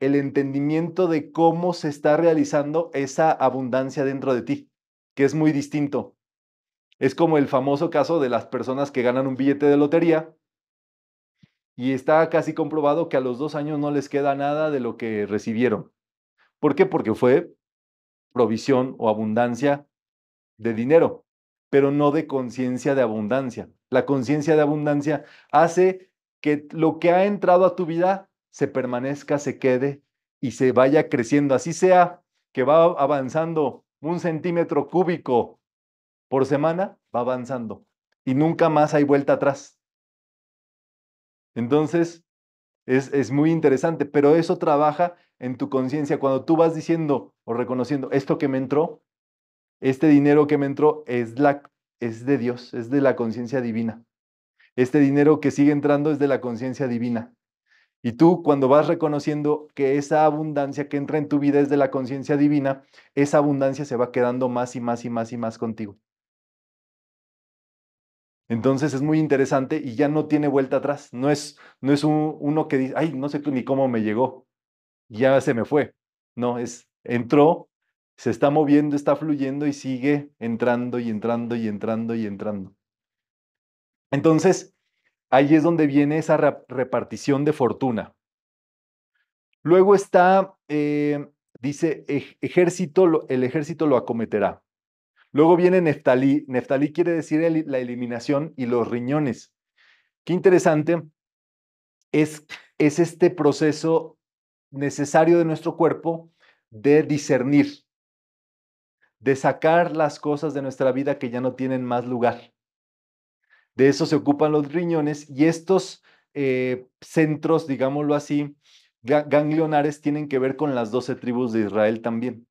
el entendimiento de cómo se está realizando esa abundancia dentro de ti, que es muy distinto. Es como el famoso caso de las personas que ganan un billete de lotería y está casi comprobado que a los dos años no les queda nada de lo que recibieron. ¿Por qué? Porque fue provisión o abundancia de dinero, pero no de conciencia de abundancia. La conciencia de abundancia hace que lo que ha entrado a tu vida se permanezca, se quede y se vaya creciendo. Así sea que va avanzando un centímetro cúbico por semana, va avanzando y nunca más hay vuelta atrás. Entonces, es, muy interesante, pero eso trabaja en tu conciencia. Cuando tú vas diciendo o reconociendo, esto que me entró, este dinero que me entró es, la, es de Dios, es de la conciencia divina. Este dinero que sigue entrando es de la conciencia divina. Y tú cuando vas reconociendo que esa abundancia que entra en tu vida es de la conciencia divina, esa abundancia se va quedando más y más y más y más contigo. Entonces es muy interesante y ya no tiene vuelta atrás. No es, no es uno que dice, ay, no sé ni cómo me llegó, ya se me fue. No, es, entró, se está moviendo, está fluyendo y sigue entrando y entrando y entrando y entrando. Entonces, ahí es donde viene esa repartición de fortuna. Luego está, eh, dice, ejército, el ejército lo acometerá. Luego viene Neftalí. Neftalí quiere decir la eliminación y los riñones. Qué interesante es, este proceso necesario de nuestro cuerpo de discernir, de sacar las cosas de nuestra vida que ya no tienen más lugar. De eso se ocupan los riñones y estos eh, centros, digámoslo así, ganglionares tienen que ver con las doce tribus de Israel también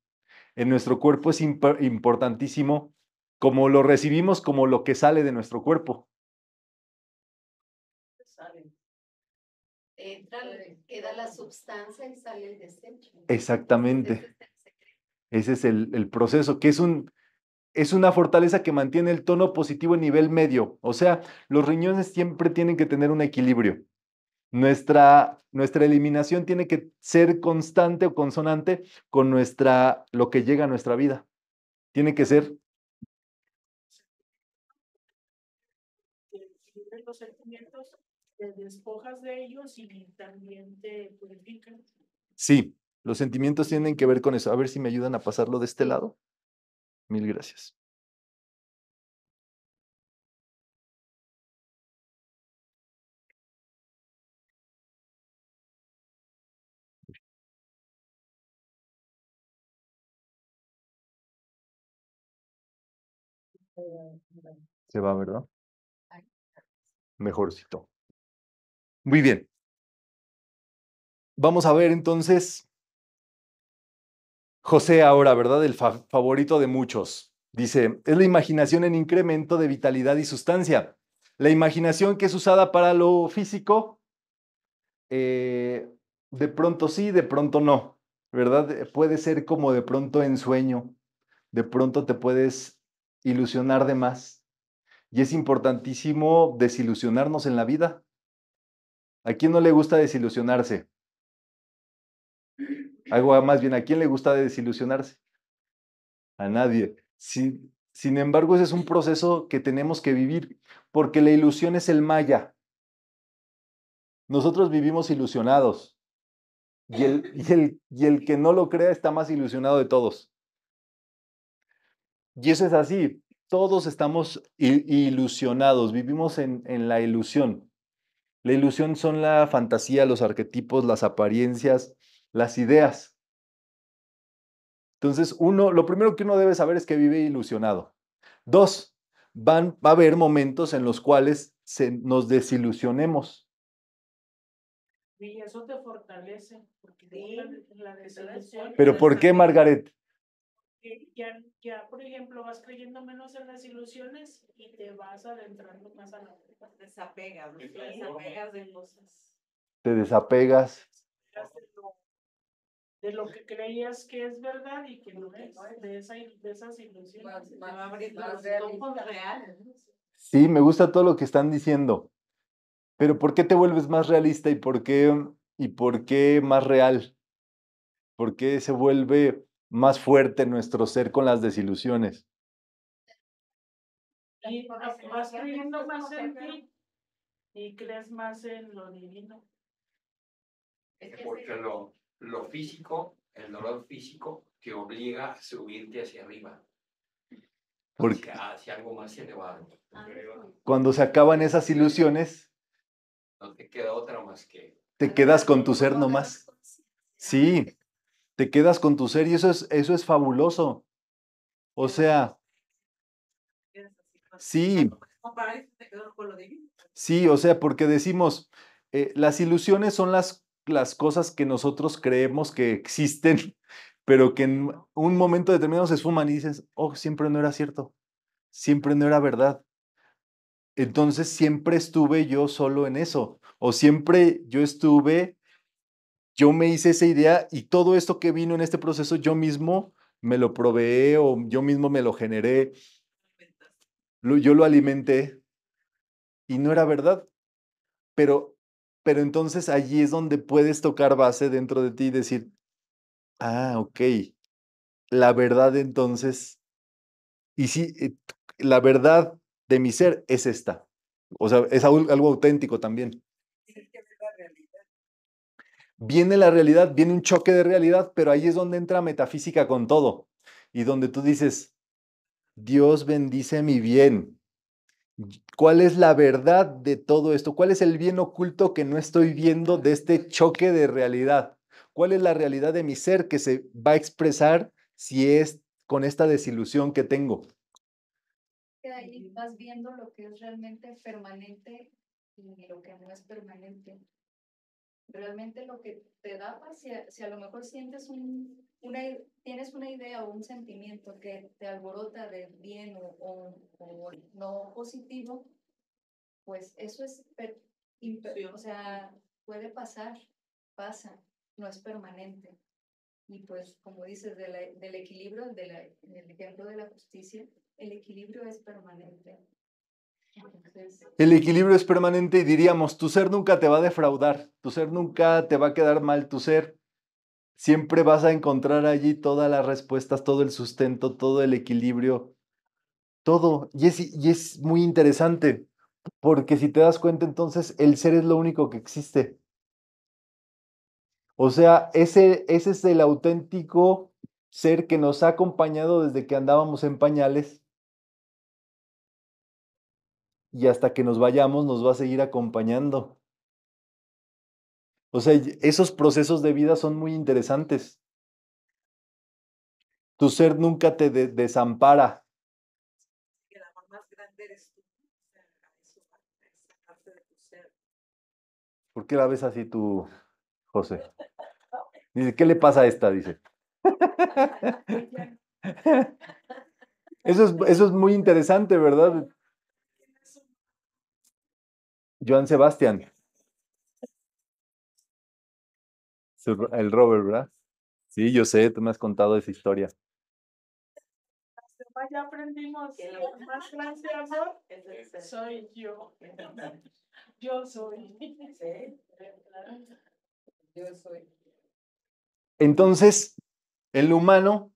en nuestro cuerpo es importantísimo como lo recibimos, como lo que sale de nuestro cuerpo. Pues, Entra, queda la sustancia y sale el desecho. Exactamente. Ese es el, proceso, que es, un, es una fortaleza que mantiene el tono positivo en nivel medio. O sea, los riñones siempre tienen que tener un equilibrio. Nuestra, nuestra eliminación tiene que ser constante o consonante con nuestra, lo que llega a nuestra vida. Tiene que ser los sentimientos, te despojas de ellos y también te purifican. Sí, los sentimientos tienen que ver con eso. A ver si me ayudan a pasarlo de este lado. Mil gracias. Se va, ¿verdad? Mejorcito. Muy bien. Vamos a ver entonces. José ahora, ¿verdad? El favorito de muchos. Dice, es la imaginación en incremento de vitalidad y sustancia. La imaginación que es usada para lo físico, eh, de pronto sí, de pronto no, ¿verdad? Puede ser como de pronto en sueño, de pronto te puedes ilusionar de más. Y es importantísimo desilusionarnos en la vida. ¿A quién no le gusta desilusionarse? Algo más bien, ¿a quién le gusta desilusionarse? A nadie. Sin, sin embargo, ese es un proceso que tenemos que vivir, porque la ilusión es el maya. Nosotros vivimos ilusionados. Y el, el, y el que no lo crea está más ilusionado de todos. Y eso es así. Todos estamos ilusionados, vivimos en, la ilusión. La ilusión son la fantasía, los arquetipos, las apariencias, las ideas. Entonces, uno, lo primero que uno debe saber es que vive ilusionado. Dos, van, va a haber momentos en los cuales se, nos desilusionemos. eso te fortalece. Pero ¿por qué, Margaret? ya, por ejemplo, vas creyendo menos en las ilusiones y te vas adentrando más a la Te Desapegas, Te desapegas de cosas. Te desapegas. De lo, que creías que es verdad y que no es, de, esa, de esas ilusiones. Sí, me gusta todo lo que están diciendo. Pero ¿por qué te vuelves más realista y por qué, y por qué más real? ¿Por qué se vuelve más fuerte nuestro ser con las desilusiones. Y vas más en ti y crees más en lo divino. Porque lo, físico, el dolor físico, te obliga a subirte hacia arriba. Porque hacia, algo más elevado. Ah, cuando se acaban esas ilusiones, no te queda otra más que. Te quedas con tu ser nomás. Sí, te quedas con tu ser y eso es, eso es fabuloso. O sea, sí. Sí, o sea, porque decimos, eh, las ilusiones son las, las cosas que nosotros creemos que existen, pero que en un momento determinado se esfuman y dices, oh, siempre no era cierto, siempre no era verdad. Entonces siempre estuve yo solo en eso, o siempre yo estuve yo me hice esa idea y todo esto que vino en este proceso yo mismo me lo proveé o yo mismo me lo generé. Yo lo alimenté y no era verdad. Pero, pero entonces allí es donde puedes tocar base dentro de ti y decir, ah, ok, la verdad entonces, y sí, eh, la verdad de mi ser es esta. O sea, es algo auténtico también viene la realidad, viene un choque de realidad, pero ahí es donde entra metafísica con todo. Y donde tú dices, Dios bendice mi bien. ¿Cuál es la verdad de todo esto? ¿Cuál es el bien oculto que no estoy viendo de este choque de realidad? ¿Cuál es la realidad de mi ser que se va a expresar si es con esta desilusión que tengo? Ahí vas viendo lo que es realmente permanente y lo que no es permanente realmente lo que te da si a, lo mejor sientes tienes una idea o un sentimiento que te alborota de bien o, no positivo, pues eso es, o sea, puede pasar, pasa, no es permanente. Y pues, como dices, del equilibrio, de la, del ejemplo de la justicia, el equilibrio es permanente. El equilibrio es permanente y diríamos, tu ser nunca te va a defraudar, tu ser nunca te va a quedar mal, tu ser siempre vas a encontrar allí todas las respuestas, todo el sustento, todo el equilibrio, todo. Y es, y es muy interesante, porque si te das cuenta entonces, el ser es lo único que existe. O sea, ese, ese es el auténtico ser que nos ha acompañado desde que andábamos en pañales y hasta que nos vayamos nos va a seguir acompañando. O sea, esos procesos de vida son muy interesantes. Tu ser nunca te desampara. ¿Por qué la ves así tú, José? Dice, ¿qué le pasa a esta? Dice. Eso es, eso es muy interesante, ¿verdad? Joan Sebastián. El Robert, ¿verdad? Sí, yo sé, tú me has contado esa historia. Ya aprendimos que lo más grande soy yo. Yo soy. Yo soy. Entonces, el humano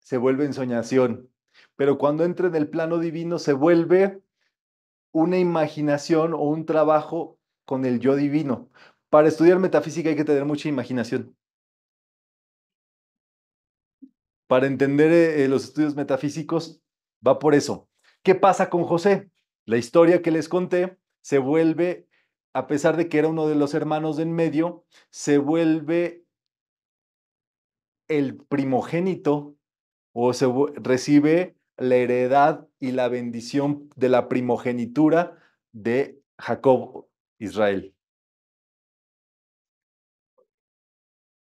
se vuelve en soñación, pero cuando entra en el plano divino se vuelve una imaginación o un trabajo con el yo divino. Para estudiar metafísica hay que tener mucha imaginación. Para entender eh, eh, los estudios metafísicos va por eso. ¿Qué pasa con José? La historia que les conté se vuelve, a pesar de que era uno de los hermanos en medio, se vuelve el primogénito o se recibe la heredad y la bendición de la primogenitura de Jacob, Israel.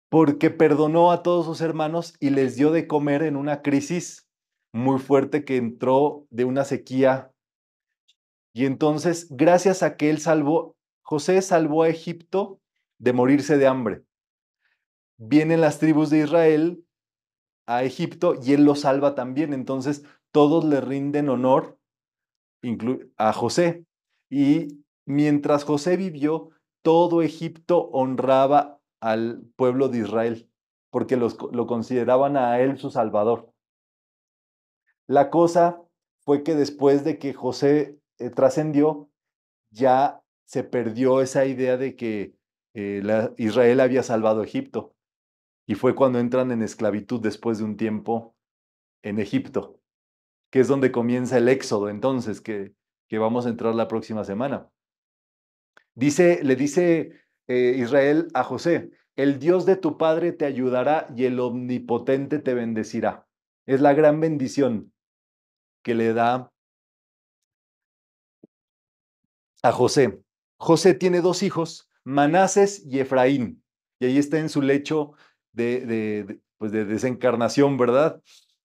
Porque perdonó a todos sus hermanos y les dio de comer en una crisis muy fuerte que entró de una sequía. Y entonces, gracias a que él salvó, José salvó a Egipto de morirse de hambre. Vienen las tribus de Israel a Egipto y él lo salva también. Entonces todos le rinden honor a José. Y mientras José vivió, todo Egipto honraba al pueblo de Israel, porque lo consideraban a él su salvador. La cosa fue que después de que José eh, trascendió, ya se perdió esa idea de que eh, Israel había salvado Egipto y fue cuando entran en esclavitud después de un tiempo en Egipto, que es donde comienza el éxodo entonces, que, que vamos a entrar la próxima semana. Dice, le dice eh, Israel a José, el Dios de tu Padre te ayudará y el Omnipotente te bendecirá. Es la gran bendición que le da a José. José tiene dos hijos, Manases y Efraín. Y ahí está en su lecho de, pues de desencarnación, ¿verdad?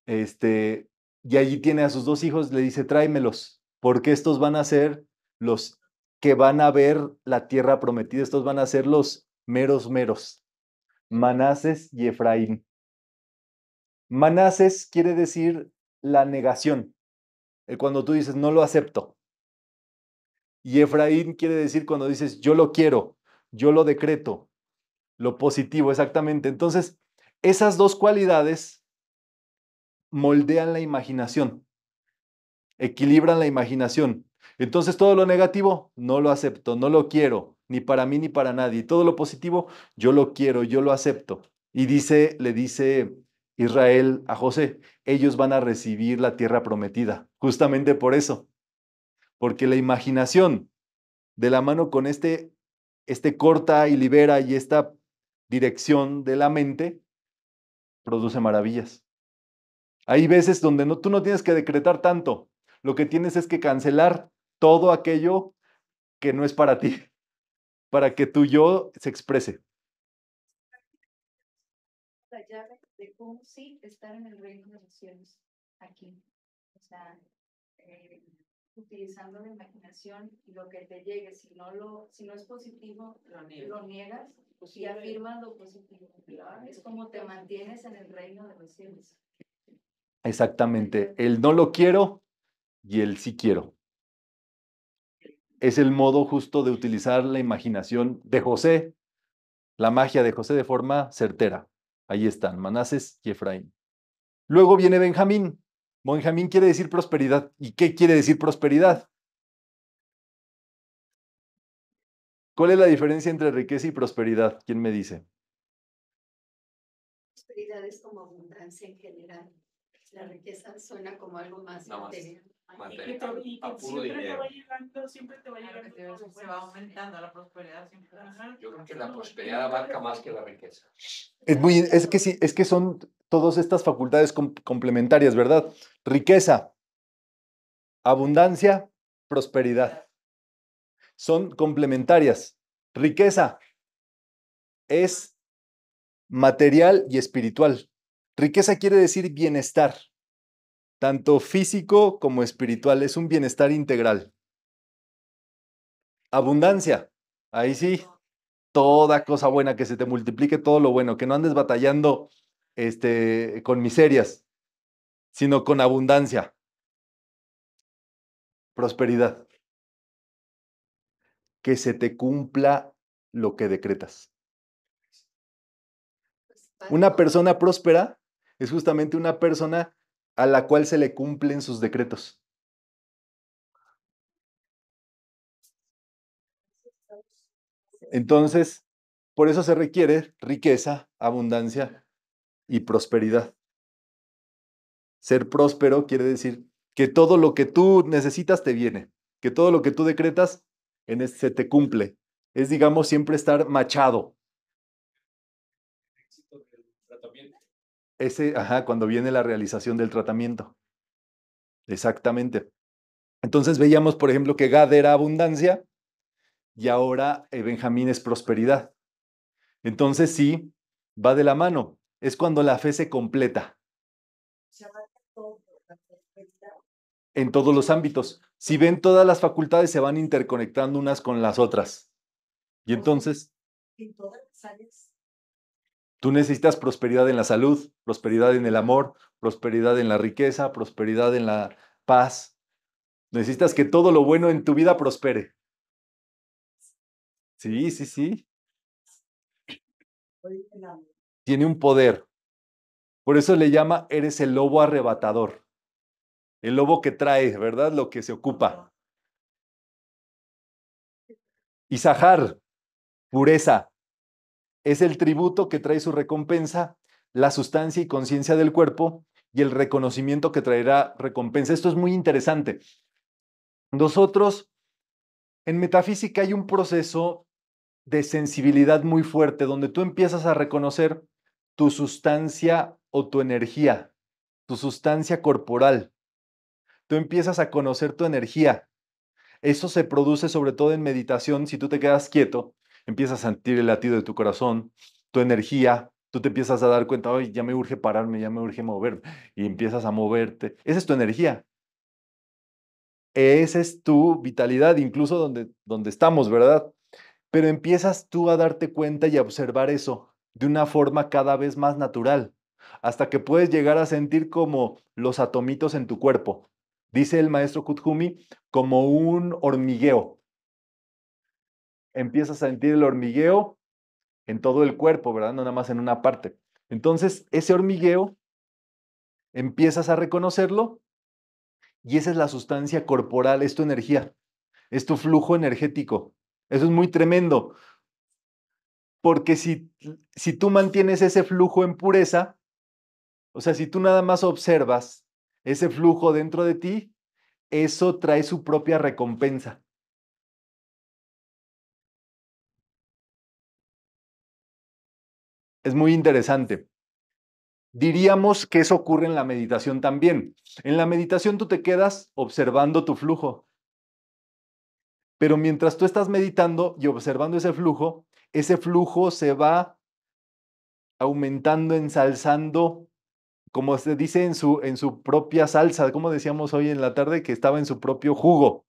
Este, y allí tiene a sus dos hijos, le dice, tráemelos, porque estos van a ser los que van a ver la tierra prometida, estos van a ser los meros meros, Manases y Efraín. Manases quiere decir la negación, eh, cuando tú dices, no lo acepto. Y Efraín quiere decir cuando dices, yo lo quiero, yo lo decreto, lo positivo, exactamente. Entonces, esas dos cualidades moldean la imaginación, equilibran la imaginación. Entonces, todo lo negativo no lo acepto, no lo quiero, ni para mí ni para nadie. Todo lo positivo yo lo quiero, yo lo acepto. Y dice, le dice Israel a José, ellos van a recibir la tierra prometida, justamente por eso. Porque la imaginación, de la mano con este, este corta y libera y esta dirección de la mente, produce maravillas. Hay veces donde no, tú no tienes que decretar tanto. Lo que tienes es que cancelar todo aquello que no es para ti, para que tu yo se exprese. La llave de cómo sí estar en el reino de los aquí. O sea, eh, utilizando la imaginación y lo que te llegue, si no, es positivo, lo, niegas pues y afirmas lo positivo. Es como te mantienes en el reino de los cielos. Exactamente, el no lo quiero y el sí quiero. Es el modo justo de utilizar la imaginación de José, la magia de José de forma certera. Ahí están, Manases y Efraín. Luego viene Benjamín, Monjamín quiere decir prosperidad. ¿Y qué quiere decir prosperidad? ¿Cuál es la diferencia entre riqueza y prosperidad? ¿Quién me dice? Prosperidad es como abundancia en general. La riqueza suena como algo más interior. Y que, siempre te va llegando, siempre te va llegando. se pues, va eh, aumentando la prosperidad. Yo creo que la prosperidad abarca más que la riqueza. es, que, sí, es que son todas estas facultades complementarias, ¿verdad? Riqueza, abundancia, prosperidad. Son complementarias. Riqueza es material y espiritual. Riqueza quiere decir bienestar, tanto físico como espiritual. Es un bienestar integral. Abundancia. Ahí sí, toda cosa buena que se te multiplique, todo lo bueno, que no andes batallando este, con miserias, sino con abundancia, prosperidad. Que se te cumpla lo que decretas. Pues, una persona próspera es justamente una persona a la cual se le cumplen sus decretos. Entonces, por eso se requiere riqueza, abundancia, y prosperidad. Ser próspero quiere decir que todo lo que tú necesitas te viene, que todo lo que tú decretas en se te cumple. Es, digamos, siempre estar machado. Éxito del tratamiento. Ese, ajá, cuando viene la realización del tratamiento. Exactamente. Entonces veíamos, por ejemplo, que Gad era abundancia y ahora eh, Benjamín es prosperidad. Entonces sí, va de la mano. Es cuando la fe se completa. En todos los ámbitos. Si ven todas las facultades se van interconectando unas con las otras. Y entonces... En todas las Tú necesitas prosperidad en la salud, prosperidad en el amor, prosperidad en la riqueza, prosperidad en la paz. Necesitas que todo lo bueno en tu vida prospere. Sí, sí, sí tiene un poder. Por eso le llama, eres el lobo arrebatador. El lobo que trae, ¿verdad? Lo que se ocupa. y Isahar, pureza, es el tributo que trae su recompensa, la sustancia y conciencia del cuerpo y el reconocimiento que traerá recompensa. Esto es muy interesante. Nosotros, en metafísica hay un proceso de sensibilidad muy fuerte donde tú empiezas a reconocer tu sustancia o tu energía, tu sustancia corporal. Tú empiezas a conocer tu energía. Eso se produce sobre todo en meditación. Si tú te quedas quieto, empiezas a sentir el latido de tu corazón, tu energía. Tú te empiezas a dar cuenta, hoy ya me urge pararme, ya me urge mover Y empiezas a moverte. Esa es tu energía. Esa es tu vitalidad, incluso donde, donde estamos, ¿verdad? Pero empiezas tú a darte cuenta y a observar eso de una forma cada vez más natural, hasta que puedes llegar a sentir como los atomitos en tu cuerpo. Dice el maestro Kuthumi, como un hormigueo. Empiezas a sentir el hormigueo en todo el cuerpo, ¿verdad? No nada más en una parte. Entonces, ese hormigueo, empiezas a reconocerlo y esa es la sustancia corporal, es tu energía, es tu flujo energético. Eso es muy tremendo, porque si, si tú mantienes ese flujo en pureza, o sea, si tú nada más observas ese flujo dentro de ti, eso trae su propia recompensa. Es muy interesante. Diríamos que eso ocurre en la meditación también. En la meditación tú te quedas observando tu flujo. Pero mientras tú estás meditando y observando ese flujo, ese flujo se va aumentando, ensalzando, como se dice en su, en su propia salsa, como decíamos hoy en la tarde, que estaba en su propio jugo.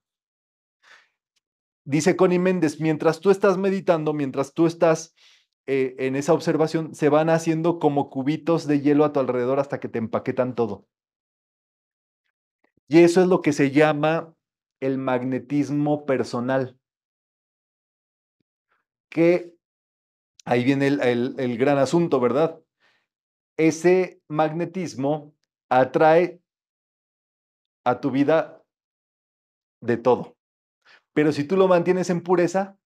Dice Connie Méndez, mientras tú estás meditando, mientras tú estás eh, en esa observación, se van haciendo como cubitos de hielo a tu alrededor hasta que te empaquetan todo. Y eso es lo que se llama el magnetismo personal que ahí viene el, gran asunto, ¿verdad? Ese magnetismo atrae a tu vida de todo. Pero si tú lo mantienes en pureza,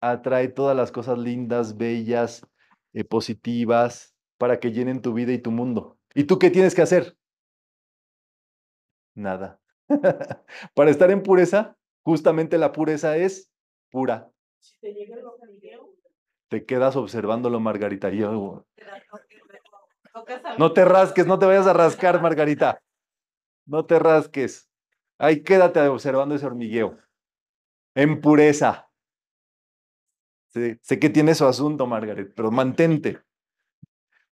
atrae todas las cosas lindas, bellas, eh, positivas, para que llenen tu vida y tu mundo. ¿Y tú qué tienes que hacer? Nada. para estar en pureza, justamente la pureza es pura te quedas observándolo Margarita yo oh". No te rasques, no te vayas a rascar, Margarita. No te rasques. Ahí quédate observando ese hormigueo. En pureza. sé que tiene su asunto, Margaret, pero mantente.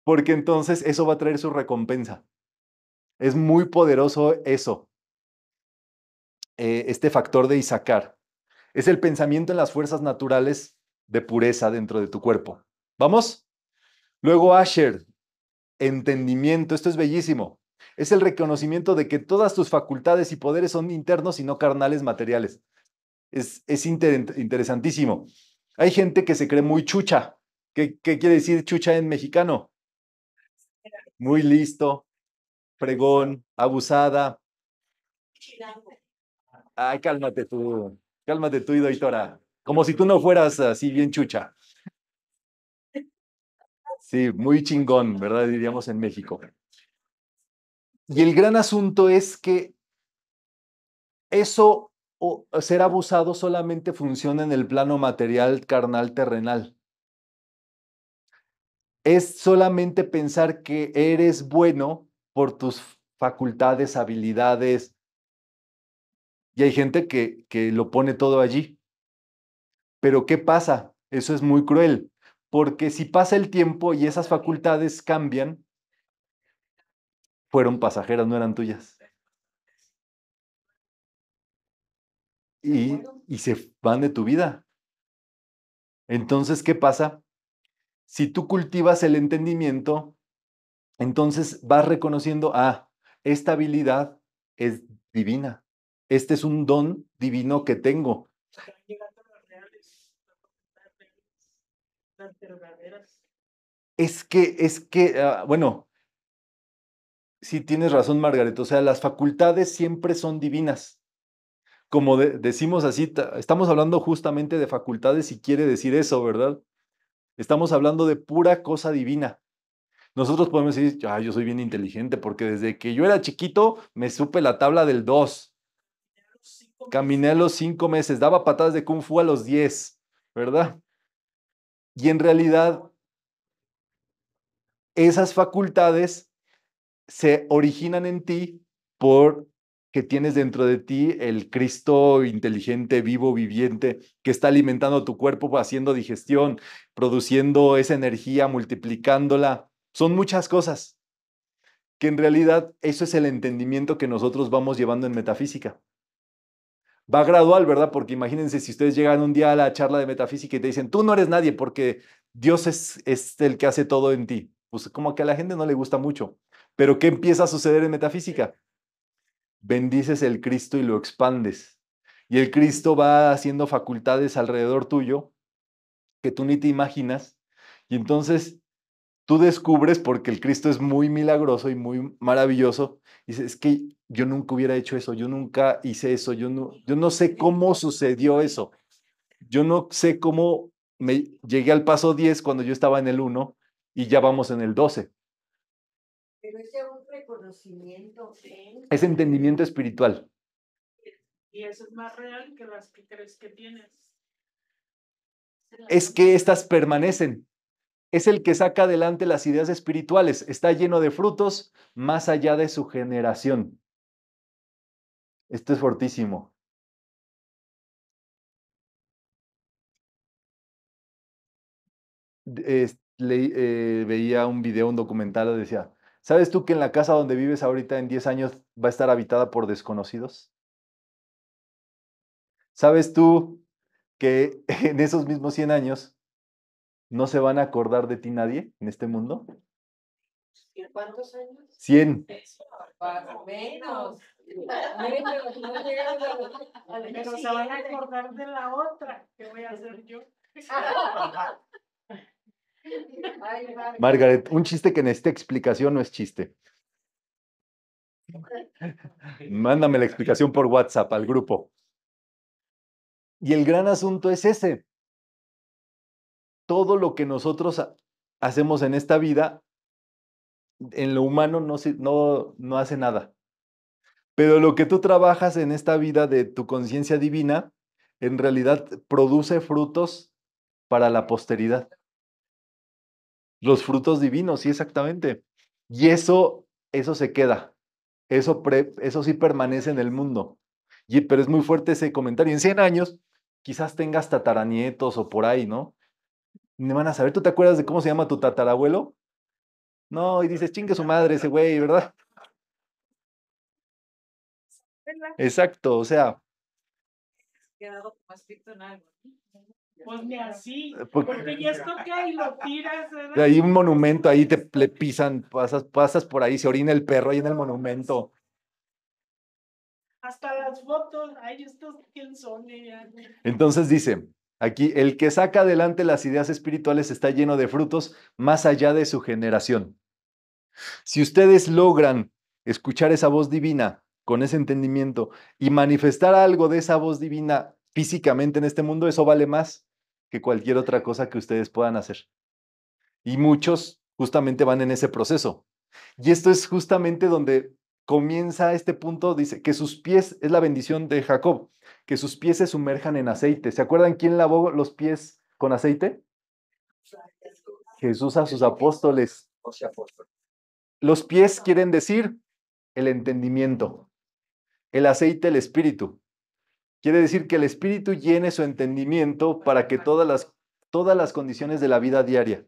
Porque entonces eso va a traer su recompensa. Es muy poderoso eso. Eh, este factor de Isaacar es el pensamiento en las fuerzas naturales de pureza dentro de tu cuerpo. ¿Vamos? Luego Asher, entendimiento, esto es bellísimo. Es el reconocimiento de que todas tus facultades y poderes son internos y no carnales materiales. Es, interesantísimo. Hay gente que se cree muy chucha. ¿Qué, ¿Qué quiere decir chucha en mexicano? Muy listo, fregón, abusada. Ay, cálmate tú. Cálmate tú y Como si tú no fueras así bien chucha. Sí, muy chingón, ¿verdad? Diríamos en México. Y el gran asunto es que eso o ser abusado solamente funciona en el plano material, carnal, terrenal. Es solamente pensar que eres bueno por tus facultades, habilidades, y hay gente que, lo pone todo allí. Pero ¿qué pasa? Eso es muy cruel, porque si pasa el tiempo y esas facultades cambian, fueron pasajeras, no eran tuyas. Y, y, se van de tu vida. Entonces, ¿qué pasa? Si tú cultivas el entendimiento, entonces vas reconociendo, ah, esta habilidad es divina este es un don divino que tengo. Es que, es que, ah, bueno, sí tienes razón, Margaret. O sea, las facultades siempre son divinas. Como decimos así, estamos hablando justamente de facultades y quiere decir eso, ¿verdad? Estamos hablando de pura cosa divina. Nosotros podemos decir, yo soy bien inteligente porque desde que yo era chiquito me supe la tabla del 2 Caminé a los cinco meses, daba patadas de kung fu a los diez, ¿verdad? Y en realidad, esas facultades se originan en ti por que tienes dentro de ti el Cristo inteligente, vivo, viviente, que está alimentando tu cuerpo, haciendo digestión, produciendo esa energía, multiplicándola. Son muchas cosas, que en realidad eso es el entendimiento que nosotros vamos llevando en metafísica va gradual, ¿verdad? Porque imagínense si ustedes llegan un día a la charla de metafísica y te dicen, tú no eres nadie porque Dios es, el que hace todo en ti. Pues como que a la gente no le gusta mucho. Pero ¿qué empieza a suceder en metafísica? Bendices el Cristo y lo expandes. Y el Cristo va haciendo facultades alrededor tuyo que tú ni te imaginas. Y entonces tú descubres porque el Cristo es muy milagroso y muy maravilloso. Y es que yo nunca hubiera hecho eso, yo nunca hice eso, yo no, yo no sé cómo sucedió eso. Yo no sé cómo me llegué al paso 10 cuando yo estaba en el 1 y ya vamos en el 12. Pero es un reconocimiento. Ese entendimiento espiritual. Y eso es más real que las que crees que tienes. Es que estas permanecen es el que saca adelante las ideas espirituales, está lleno de frutos más allá de su generación. Esto es fortísimo. Eh, veía un video, un documental, decía, ¿sabes tú que en la casa donde vives ahorita en 10 años va a estar habitada por desconocidos? ¿Sabes tú que en esos mismos 100 años ¿No se van a acordar de ti nadie en este mundo? ¿Y cuántos años? Cien. Más menos. Pero se van a acordar de la otra. ¿Qué voy a hacer yo? Margaret, un chiste que necesita explicación no es chiste. Mándame la explicación por WhatsApp al grupo. Y el gran asunto es ese todo lo que nosotros hacemos en esta vida, en lo humano no, no, no hace nada. Pero lo que tú trabajas en esta vida de tu conciencia divina, en realidad produce frutos para la posteridad. Los frutos divinos, sí, exactamente. Y eso, eso se queda. Eso, eso sí permanece en el mundo. Y, pero es muy fuerte ese comentario. En 100 años, quizás tengas tataranietos o por ahí, ¿no? me van a saber, ¿tú te acuerdas de cómo se llama tu tatarabuelo? No, y dices, chingue su madre ese güey, ¿verdad? Exacto, o sea. Quedado como en algo. Pues así, eh, pues porque ya es que y lo tiras. Hay un monumento ahí, te le pisan, pasas, pasas por ahí, se orina el perro ahí en el monumento. Hasta las fotos, ay, estos quién son. Entonces dice, Aquí, el que saca adelante las ideas espirituales está lleno de frutos más allá de su generación. Si ustedes logran escuchar esa voz divina con ese entendimiento y manifestar algo de esa voz divina físicamente en este mundo, eso vale más que cualquier otra cosa que ustedes puedan hacer. Y muchos justamente van en ese proceso. Y esto es justamente donde comienza este punto, dice, que sus pies es la bendición de Jacob, que sus pies se sumerjan en aceite. ¿Se acuerdan quién lavó los pies con aceite? Jesús a sus apóstoles. Los pies quieren decir el entendimiento, el aceite, el espíritu. Quiere decir que el espíritu llene su entendimiento para que todas las, todas las condiciones de la vida diaria.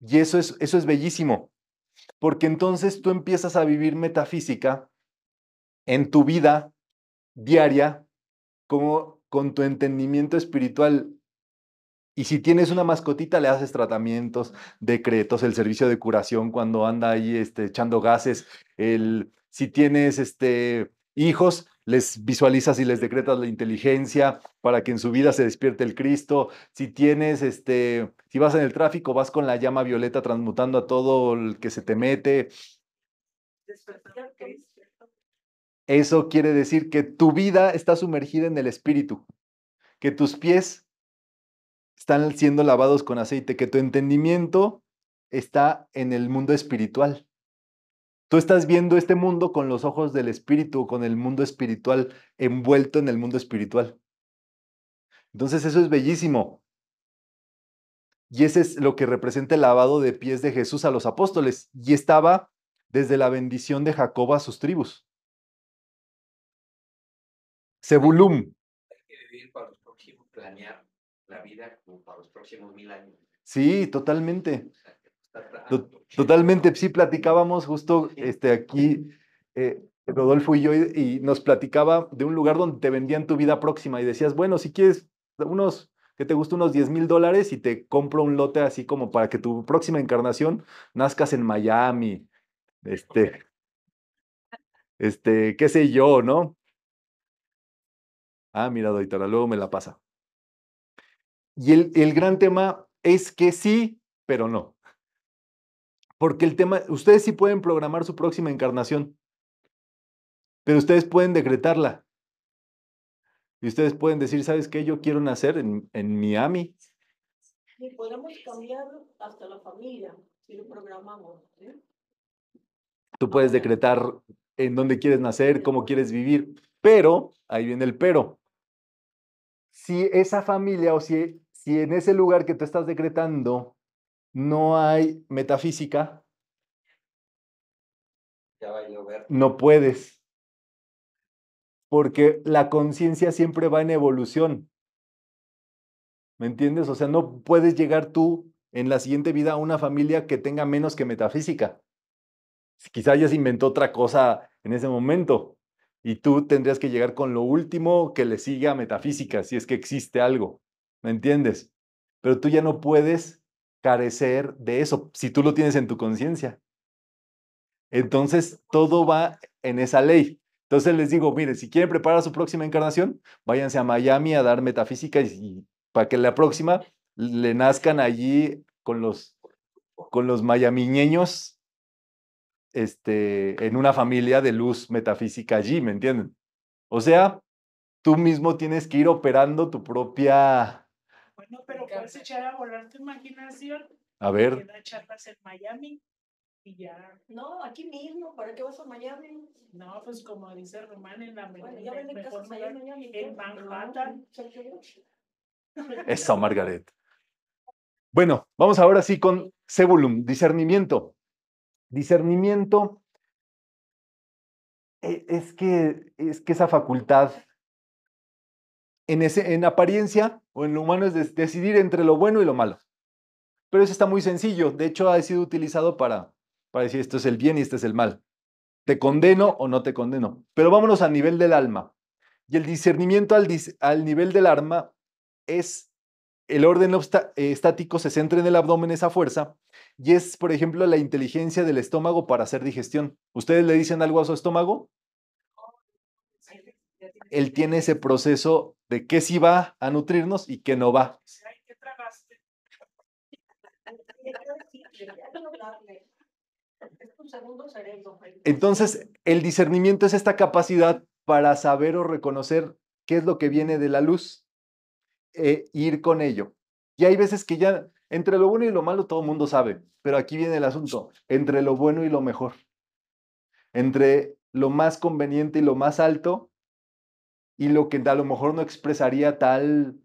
Y eso es, eso es bellísimo. Porque entonces tú empiezas a vivir metafísica en tu vida diaria como con tu entendimiento espiritual. Y si tienes una mascotita, le haces tratamientos, decretos, el servicio de curación cuando anda ahí este, echando gases, el, si tienes este, hijos, les visualizas y les decretas la inteligencia para que en su vida se despierte el Cristo. Si tienes, este, si vas en el tráfico, vas con la llama violeta transmutando a todo el que se te mete. Eso quiere decir que tu vida está sumergida en el Espíritu, que tus pies están siendo lavados con aceite, que tu entendimiento está en el mundo espiritual. Tú estás viendo este mundo con los ojos del espíritu, con el mundo espiritual, envuelto en el mundo espiritual. Entonces eso es bellísimo. Y ese es lo que representa el lavado de pies de Jesús a los apóstoles. Y estaba desde la bendición de Jacob a sus tribus. Sebulum. Hay que vivir para los próximos, planear la vida como para los próximos mil años. Sí, totalmente. Totalmente, sí, platicábamos justo este, aquí, eh, Rodolfo y yo, y, nos platicaba de un lugar donde te vendían tu vida próxima y decías, bueno, si quieres unos, que te gusta unos 10 mil dólares y te compro un lote así como para que tu próxima encarnación nazcas en Miami, este, este, qué sé yo, ¿no? Ah, mira, Doitara, luego me la pasa. Y el, el gran tema es que sí, pero no. Porque el tema, ustedes sí pueden programar su próxima encarnación, pero ustedes pueden decretarla. Y ustedes pueden decir, ¿sabes qué? Yo quiero nacer en, Miami. Y podemos cambiar hasta la familia si lo programamos. ¿eh? Tú puedes decretar en dónde quieres nacer, cómo quieres vivir, pero, ahí viene el pero, si esa familia o si, si en ese lugar que tú estás decretando no hay metafísica, ya va a no puedes, porque la conciencia siempre va en evolución. ¿Me entiendes? O sea, no puedes llegar tú en la siguiente vida a una familia que tenga menos que metafísica. Quizá ya se inventó otra cosa en ese momento y tú tendrías que llegar con lo último que le siga a metafísica, si es que existe algo. ¿Me entiendes? Pero tú ya no puedes carecer de eso, si tú lo tienes en tu conciencia. Entonces, todo va en esa ley. Entonces les digo, miren, si quieren preparar su próxima encarnación, váyanse a Miami a dar metafísica y, para que la próxima le nazcan allí con los, con los mayamiñeños este, en una familia de luz metafísica allí, ¿me entienden? O sea, tú mismo tienes que ir operando tu propia no, pero puedes echar a volar tu imaginación. A ver. charlas en Miami y ya. No, aquí mismo. ¿Para qué vas a Miami? No, pues como dice Román en la bueno, Miami, en Manhattan. Eso, Margaret. Bueno, vamos ahora sí con Sebulum, discernimiento. Discernimiento eh, es que, es que esa facultad en, apariencia o en lo humano es decidir entre lo bueno y lo malo. Pero eso está muy sencillo. De hecho, ha sido utilizado para, para decir esto es el bien y este es el mal. Te condeno o no te condeno. Pero vámonos al nivel del alma. Y el discernimiento al nivel del alma es el orden estático se centra en el abdomen, esa fuerza, y es, por ejemplo, la inteligencia del estómago para hacer digestión. Ustedes le dicen algo a su estómago él tiene ese proceso de qué sí va a nutrirnos y qué no va. Entonces, el discernimiento es esta capacidad para saber o reconocer qué es lo que viene de la luz e ir con ello. Y hay veces que ya entre lo bueno y lo malo todo el mundo sabe, pero aquí viene el asunto, entre lo bueno y lo mejor, entre lo más conveniente y lo más alto y lo que a lo mejor no expresaría tal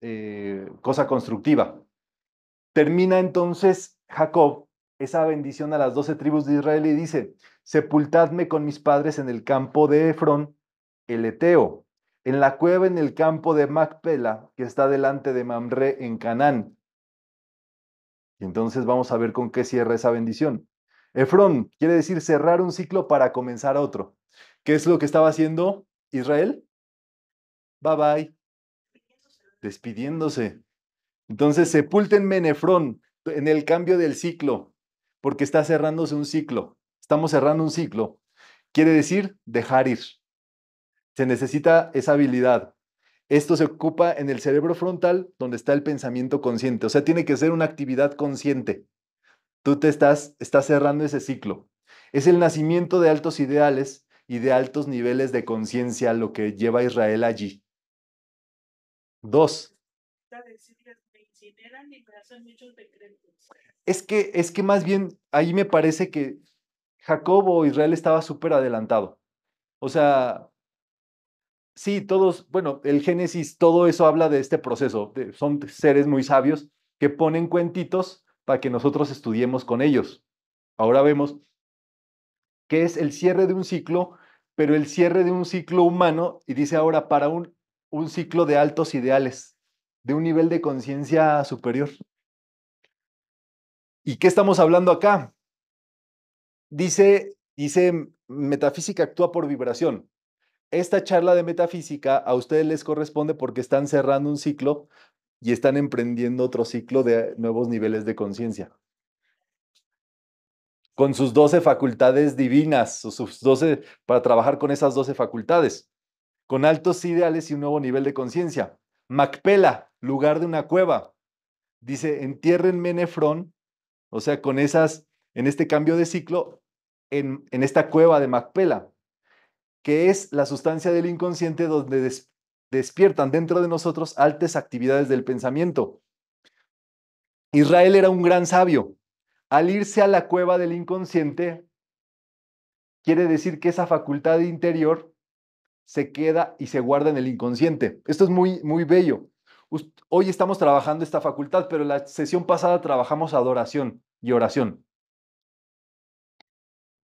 eh, cosa constructiva. Termina entonces Jacob esa bendición a las doce tribus de Israel y dice, sepultadme con mis padres en el campo de Efrón, el Eteo, en la cueva en el campo de Macpela, que está delante de Mamre en Canaán. Y entonces vamos a ver con qué cierra esa bendición. Efrón quiere decir cerrar un ciclo para comenzar otro. ¿Qué es lo que estaba haciendo Israel, bye bye, despidiéndose. Entonces, sepulten menefrón en el cambio del ciclo, porque está cerrándose un ciclo. Estamos cerrando un ciclo. Quiere decir dejar ir. Se necesita esa habilidad. Esto se ocupa en el cerebro frontal, donde está el pensamiento consciente. O sea, tiene que ser una actividad consciente. Tú te estás, estás cerrando ese ciclo. Es el nacimiento de altos ideales y de altos niveles de conciencia lo que lleva a Israel allí. Dos. Es que, es que más bien ahí me parece que Jacob o Israel estaba súper adelantado. O sea, sí, todos, bueno, el Génesis, todo eso habla de este proceso. De, son seres muy sabios que ponen cuentitos para que nosotros estudiemos con ellos. Ahora vemos que es el cierre de un ciclo, pero el cierre de un ciclo humano, y dice ahora para un, un ciclo de altos ideales, de un nivel de conciencia superior. ¿Y qué estamos hablando acá? Dice, dice, metafísica actúa por vibración. Esta charla de metafísica a ustedes les corresponde porque están cerrando un ciclo y están emprendiendo otro ciclo de nuevos niveles de conciencia con sus doce facultades divinas, sus 12, para trabajar con esas doce facultades, con altos ideales y un nuevo nivel de conciencia. Macpela, lugar de una cueva, dice, entiérrenme en o sea, con esas, en este cambio de ciclo, en, esta cueva de Macpela, que es la sustancia del inconsciente donde despiertan dentro de nosotros altas actividades del pensamiento. Israel era un gran sabio, al irse a la cueva del inconsciente, quiere decir que esa facultad interior se queda y se guarda en el inconsciente. Esto es muy, muy bello. Hoy estamos trabajando esta facultad, pero la sesión pasada trabajamos adoración y oración.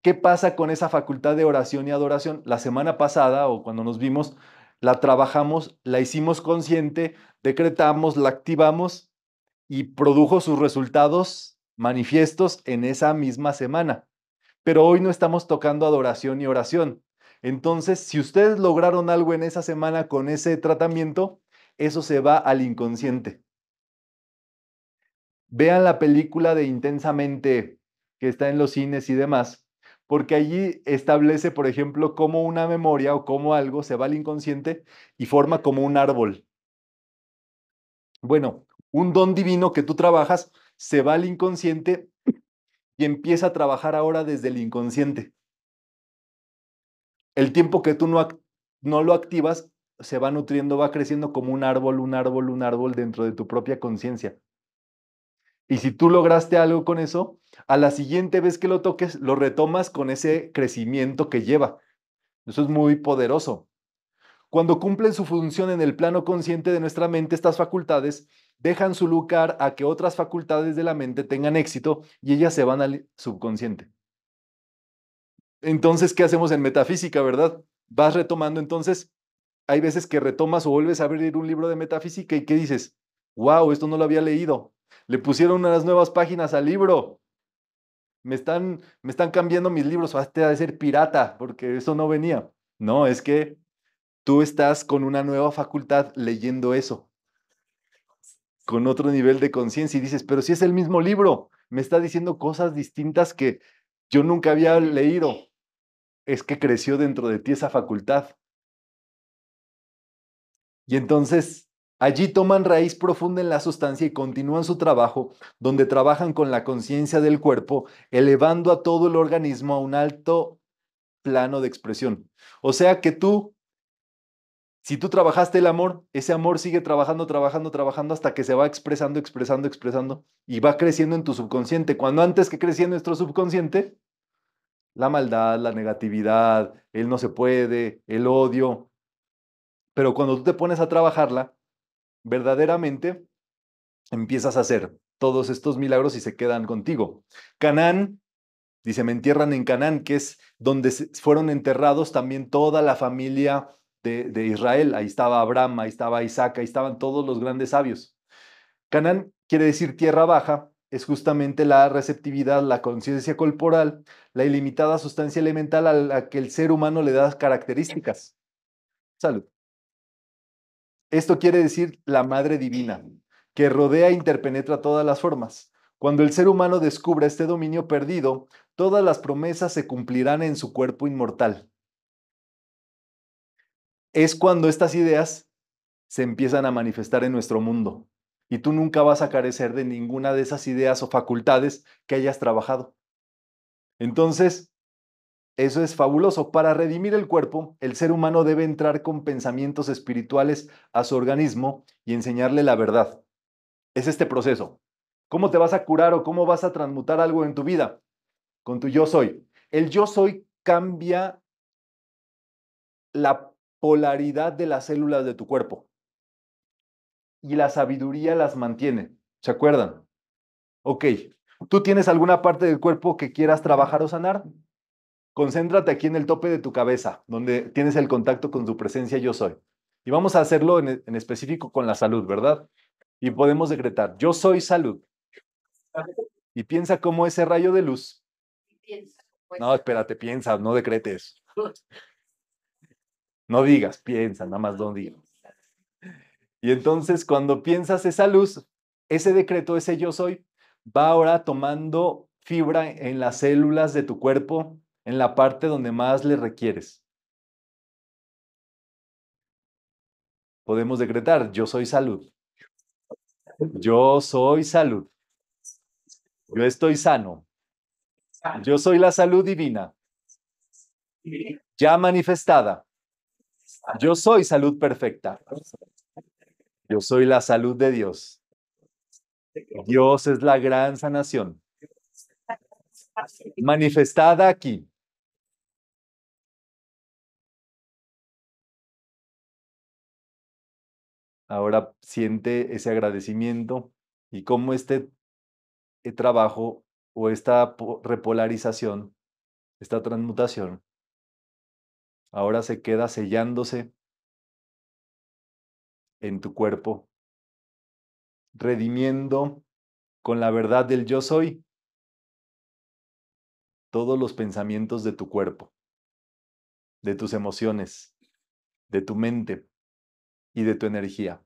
¿Qué pasa con esa facultad de oración y adoración? La semana pasada o cuando nos vimos, la trabajamos, la hicimos consciente, decretamos, la activamos y produjo sus resultados manifiestos en esa misma semana. Pero hoy no estamos tocando adoración y oración. Entonces, si ustedes lograron algo en esa semana con ese tratamiento, eso se va al inconsciente. Vean la película de Intensamente que está en los cines y demás, porque allí establece, por ejemplo, cómo una memoria o cómo algo se va al inconsciente y forma como un árbol. Bueno, un don divino que tú trabajas se va al inconsciente y empieza a trabajar ahora desde el inconsciente. El tiempo que tú no, no lo activas se va nutriendo, va creciendo como un árbol, un árbol, un árbol dentro de tu propia conciencia. Y si tú lograste algo con eso, a la siguiente vez que lo toques, lo retomas con ese crecimiento que lleva. Eso es muy poderoso. Cuando cumplen su función en el plano consciente de nuestra mente, estas facultades dejan su lugar a que otras facultades de la mente tengan éxito y ellas se van al subconsciente. Entonces, ¿qué hacemos en metafísica, verdad? Vas retomando entonces, hay veces que retomas o vuelves a abrir un libro de metafísica y qué dices, wow, esto no lo había leído, le pusieron unas nuevas páginas al libro, me están, me están cambiando mis libros, ah, hasta a ser pirata porque eso no venía. No, es que tú estás con una nueva facultad leyendo eso con otro nivel de conciencia y dices, pero si es el mismo libro, me está diciendo cosas distintas que yo nunca había leído. Es que creció dentro de ti esa facultad. Y entonces Allí toman raíz profunda en la sustancia y continúan su trabajo, donde trabajan con la conciencia del cuerpo, elevando a todo el organismo a un alto plano de expresión. O sea que tú si tú trabajaste el amor, ese amor sigue trabajando, trabajando, trabajando hasta que se va expresando, expresando, expresando y va creciendo en tu subconsciente. Cuando antes que crecía en nuestro subconsciente, la maldad, la negatividad, el no se puede, el odio. Pero cuando tú te pones a trabajarla, verdaderamente empiezas a hacer todos estos milagros y se quedan contigo. Canaán, dice, me entierran en Canaán, que es donde fueron enterrados también toda la familia de, Israel. Ahí estaba Abraham, ahí estaba Isaac, ahí estaban todos los grandes sabios. Canaán quiere decir tierra baja, es justamente la receptividad, la conciencia corporal, la ilimitada sustancia elemental a la que el ser humano le da características. Salud. Esto quiere decir la madre divina, que rodea e interpenetra todas las formas. Cuando el ser humano descubra este dominio perdido, todas las promesas se cumplirán en su cuerpo inmortal es cuando estas ideas se empiezan a manifestar en nuestro mundo. Y tú nunca vas a carecer de ninguna de esas ideas o facultades que hayas trabajado. Entonces, eso es fabuloso. Para redimir el cuerpo, el ser humano debe entrar con pensamientos espirituales a su organismo y enseñarle la verdad. Es este proceso. ¿Cómo te vas a curar o cómo vas a transmutar algo en tu vida? Con tu yo soy. El yo soy cambia la polaridad de las células de tu cuerpo. Y la sabiduría las mantiene. ¿Se acuerdan? Ok. ¿Tú tienes alguna parte del cuerpo que quieras trabajar o sanar? Concéntrate aquí en el tope de tu cabeza, donde tienes el contacto con tu presencia yo soy. Y vamos a hacerlo en, e, específico con la salud, ¿verdad? Y podemos decretar, yo soy salud. Y piensa cómo ese rayo de luz. Pues. No, espérate, piensa, no decretes. No digas, piensa, nada más no digas. Y entonces cuando piensas esa luz, ese decreto, ese yo soy, va ahora tomando fibra en las células de tu cuerpo, en la parte donde más le requieres. Podemos decretar, yo soy salud. Yo soy salud. Yo estoy sano. Yo soy la salud divina. Ya manifestada. Yo soy salud perfecta. Yo soy la salud de Dios. Dios es la gran sanación. Manifestada aquí. Ahora siente ese agradecimiento y cómo este, este trabajo o esta repolarización, esta transmutación, ahora se queda sellándose en tu cuerpo, redimiendo con la verdad del yo soy todos los pensamientos de tu cuerpo, de tus emociones, de tu mente y de tu energía.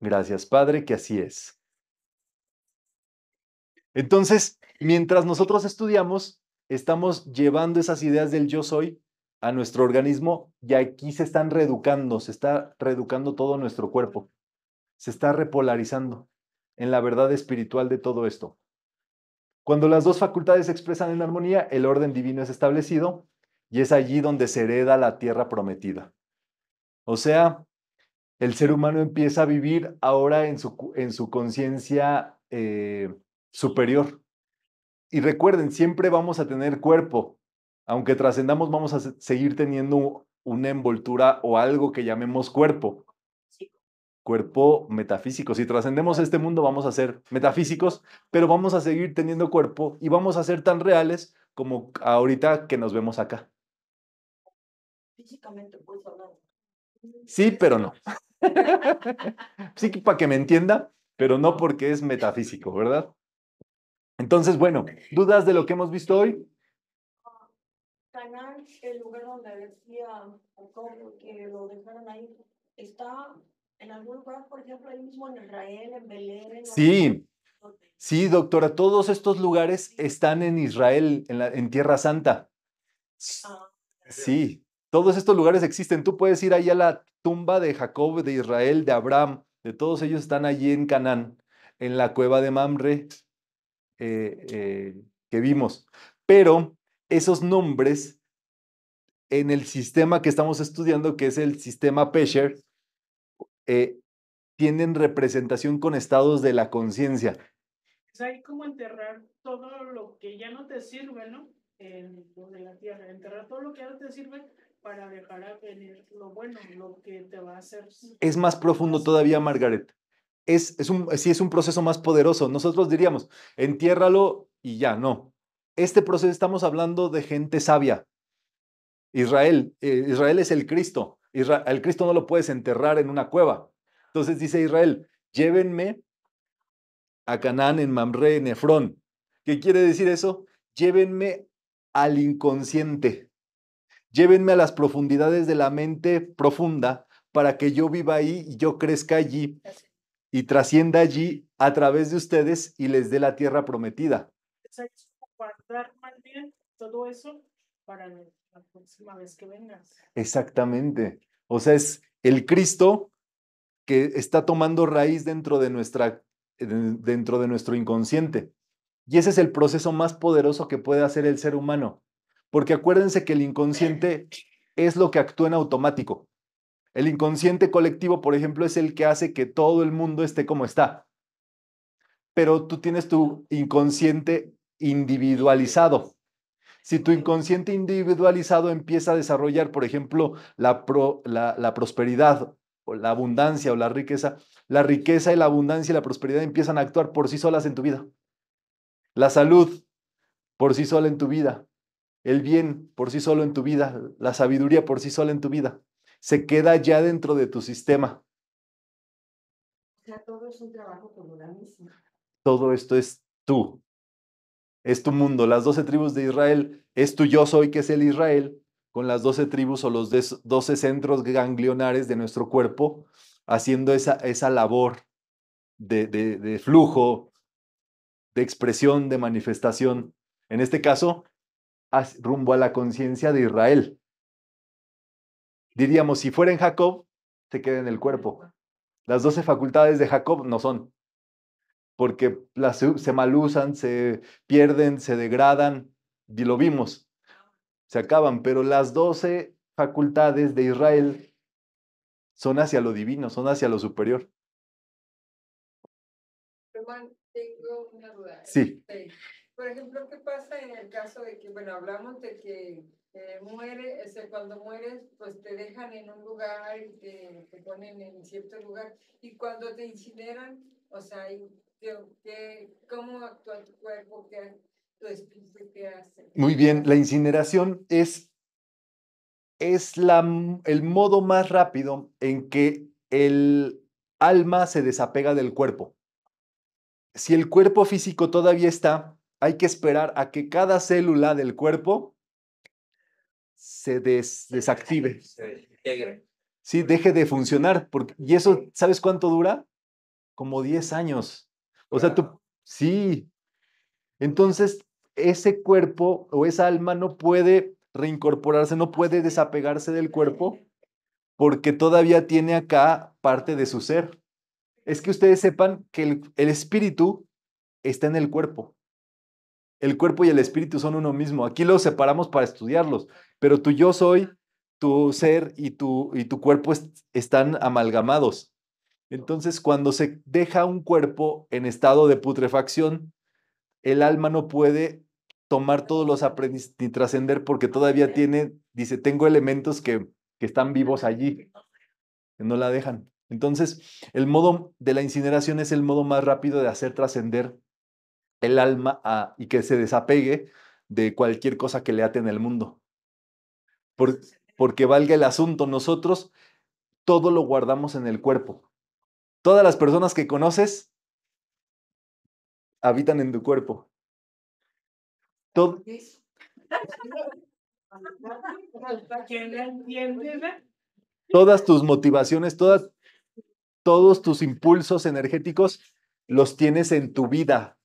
Gracias, Padre, que así es. Entonces, mientras nosotros estudiamos, estamos llevando esas ideas del yo soy a nuestro organismo y aquí se están reeducando, se está reeducando todo nuestro cuerpo, se está repolarizando en la verdad espiritual de todo esto. Cuando las dos facultades se expresan en armonía, el orden divino es establecido y es allí donde se hereda la tierra prometida. O sea, el ser humano empieza a vivir ahora en su, en su conciencia eh, superior, y recuerden, siempre vamos a tener cuerpo. Aunque trascendamos, vamos a seguir teniendo una envoltura o algo que llamemos cuerpo. Cuerpo metafísico. Si trascendemos este mundo, vamos a ser metafísicos, pero vamos a seguir teniendo cuerpo y vamos a ser tan reales como ahorita que nos vemos acá. Físicamente, pues, Sí, pero no. sí, para que me entienda, pero no porque es metafísico, ¿verdad? Entonces, bueno, ¿dudas de lo que hemos visto hoy? el lugar donde decía que lo dejaron ahí, está en algún lugar, por ejemplo, mismo en Israel, en Belén. sí, sí, doctora, todos estos lugares están en Israel, en, en Tierra Santa. Ah. Sí, todos estos lugares existen. Tú puedes ir ahí a la tumba de Jacob, de Israel, de Abraham, de todos ellos están allí en Canaán, en la cueva de Mamre, eh, eh, que vimos. Pero esos nombres en el sistema que estamos estudiando, que es el sistema Pesher, eh, tienen representación con estados de la conciencia. Es ahí como enterrar todo lo que ya no te sirve, ¿no? En, en la tierra, enterrar todo lo que ya no te sirve para dejar a venir lo bueno, lo que te va a hacer. Es más profundo todavía, Margaret es, es un, es un proceso más poderoso. Nosotros diríamos, entiérralo y ya, no. Este proceso estamos hablando de gente sabia. Israel, eh, Israel es el Cristo. el Cristo no lo puedes enterrar en una cueva. Entonces dice Israel, llévenme a Canaán en Mamre, en Efrón. ¿Qué quiere decir eso? Llévenme al inconsciente. Llévenme a las profundidades de la mente profunda para que yo viva ahí y yo crezca allí y trascienda allí a través de ustedes y les dé la tierra prometida. todo eso para la próxima vez que vengas. Exactamente. O sea, es el Cristo que está tomando raíz dentro de, nuestra, dentro de nuestro inconsciente. Y ese es el proceso más poderoso que puede hacer el ser humano. Porque acuérdense que el inconsciente es lo que actúa en automático. El inconsciente colectivo, por ejemplo, es el que hace que todo el mundo esté como está. Pero tú tienes tu inconsciente individualizado. Si tu inconsciente individualizado empieza a desarrollar, por ejemplo, la, prosperidad o la abundancia o la riqueza, la riqueza y la abundancia y la prosperidad empiezan a actuar por sí solas en tu vida. La salud por sí sola en tu vida. El bien por sí solo en tu vida. La sabiduría por sí sola en tu vida se queda ya dentro de tu sistema. O sea, todo es un trabajo por la misma. Todo esto es tú. Es tu mundo. Las doce tribus de Israel es tu yo soy, que es el Israel, con las doce tribus o los doce centros ganglionares de nuestro cuerpo, haciendo esa, esa labor de flujo, de expresión, de manifestación. En este caso, rumbo a la conciencia de Israel. Diríamos, si fuera en Jacob, se queda en el cuerpo. Las doce facultades de Jacob no son, porque se malusan, se pierden, se degradan, y lo vimos, se acaban, pero las doce facultades de Israel son hacia lo divino, son hacia lo superior. tengo una duda. Sí. Este, por ejemplo, ¿qué pasa en el caso de que, bueno, hablamos de que muere, cuando mueres, pues te dejan en un lugar y te, ponen en cierto lugar. Y cuando te incineran, o sea, ¿cómo actúa tu cuerpo? ¿Qué, tu espíritu? ¿Qué hace? Muy bien, la incineración es, es el modo más rápido en que el alma se desapega del cuerpo. Si el cuerpo físico todavía está, hay que esperar a que cada célula del cuerpo se desactive. Se sí, deje de funcionar. y eso, ¿sabes cuánto dura? Como 10 años. O sea, tú, sí. Entonces, ese cuerpo o esa alma no puede reincorporarse, no puede desapegarse del cuerpo porque todavía tiene acá parte de su ser. Es que ustedes sepan que el espíritu está en el cuerpo. El cuerpo y el espíritu son uno mismo. Aquí los separamos para estudiarlos, pero tu yo soy, tu ser y tu, y tu cuerpo están amalgamados. Entonces, cuando se deja un cuerpo en estado de putrefacción, el alma no puede tomar todos los aprendizajes ni trascender porque todavía tiene, dice, tengo elementos que, que están vivos allí, que no la dejan. Entonces, el modo de la incineración es el modo más rápido de hacer trascender el alma y que se desapegue de cualquier cosa que le ate en el mundo. porque valga el asunto, nosotros todo lo guardamos en el cuerpo. Todas las personas que conoces habitan en tu cuerpo. Todas tus motivaciones, todas, todos tus impulsos energéticos los tienes en tu vida,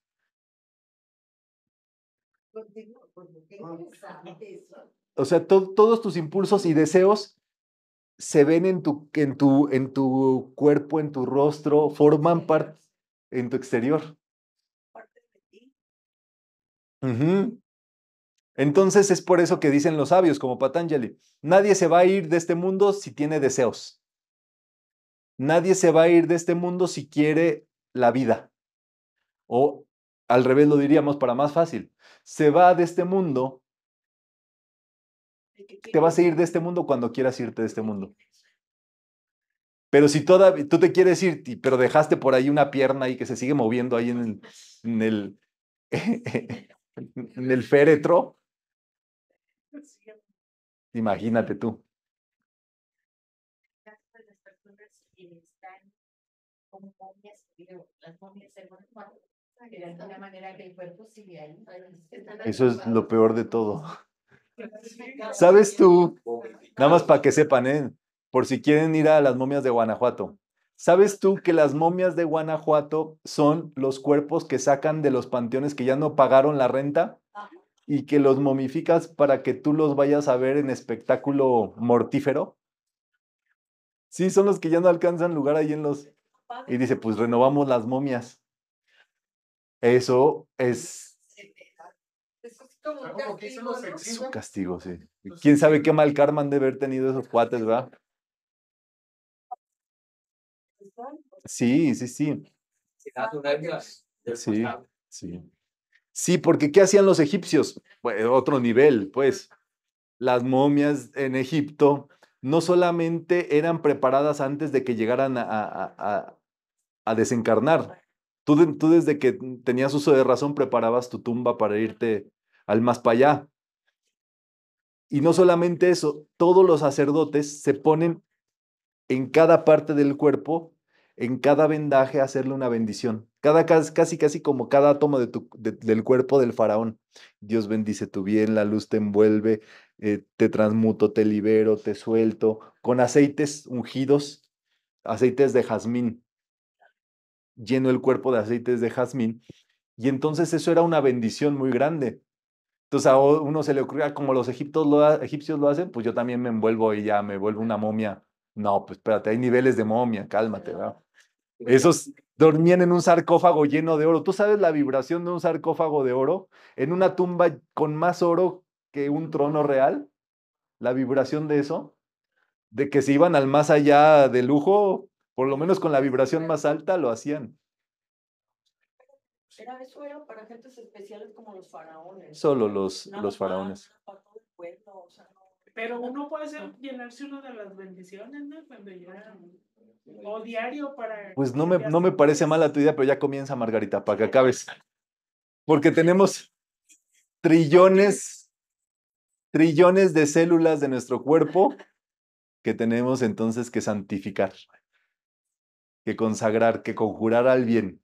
O sea, todos tus impulsos y deseos se ven en tu, en tu, en tu cuerpo, en tu rostro, forman parte en tu exterior. Entonces es por eso que dicen los sabios como Patanjali, nadie se va a ir de este mundo si tiene deseos. Nadie se va a ir de este mundo si quiere la vida o al revés lo diríamos para más fácil. Se va de este mundo. Te vas a ir de este mundo cuando quieras irte de este mundo. Pero si toda, tú te quieres ir, pero dejaste por ahí una pierna y que se sigue moviendo ahí en el, en el, en féretro, imagínate tú. Las están momias, las eso es lo peor de todo. ¿Sabes tú? Nada más para que sepan, ¿eh? por si quieren ir a las momias de Guanajuato. ¿Sabes tú que las momias de Guanajuato son los cuerpos que sacan de los panteones que ya no pagaron la renta y que los momificas para que tú los vayas a ver en espectáculo mortífero? Sí, son los que ya no alcanzan lugar ahí en los... Y dice, pues renovamos las momias. Eso es... es un castigo, sí. Pues ¿Quién sabe qué mal karma han de haber tenido esos cuates, verdad? Sí, sí, sí. Sí, sí. porque ¿qué hacían los egipcios? Pues, eh, otro nivel, pues. Las momias en Egipto no solamente eran preparadas antes de que llegaran a desencarnar, Tú, desde que tenías uso de razón preparabas tu tumba para irte al más para allá. Y no solamente eso, todos los sacerdotes se ponen en cada parte del cuerpo, en cada vendaje, a hacerle una bendición. Cada, casi, casi como cada átomo del cuerpo del faraón. Dios bendice tu bien, la luz te envuelve, eh, te transmuto, te libero, te suelto, con aceites ungidos, aceites de jazmín lleno el cuerpo de aceites de jazmín. Y entonces eso era una bendición muy grande. Entonces a uno se le ocurría, ah, como los egipcios lo hacen, pues yo también me envuelvo y ya me vuelvo una momia. No, pues espérate, hay niveles de momia, cálmate. Esos dormían en un sarcófago lleno de oro. ¿Tú sabes la vibración de un sarcófago de oro? En una tumba con más oro que un trono real. La vibración de eso. De que se iban al más allá de lujo, por lo menos con la vibración más alta lo hacían. eso era para gentes especiales como los faraones. Solo los, los faraones. Pero uno puede ser, llenarse uno de las bendiciones, ¿no? Cuando O diario para... Pues no me, no me parece mala tu idea, pero ya comienza, Margarita, para que acabes. Porque tenemos trillones, trillones de células de nuestro cuerpo que tenemos entonces que santificar que consagrar, que conjurar al bien.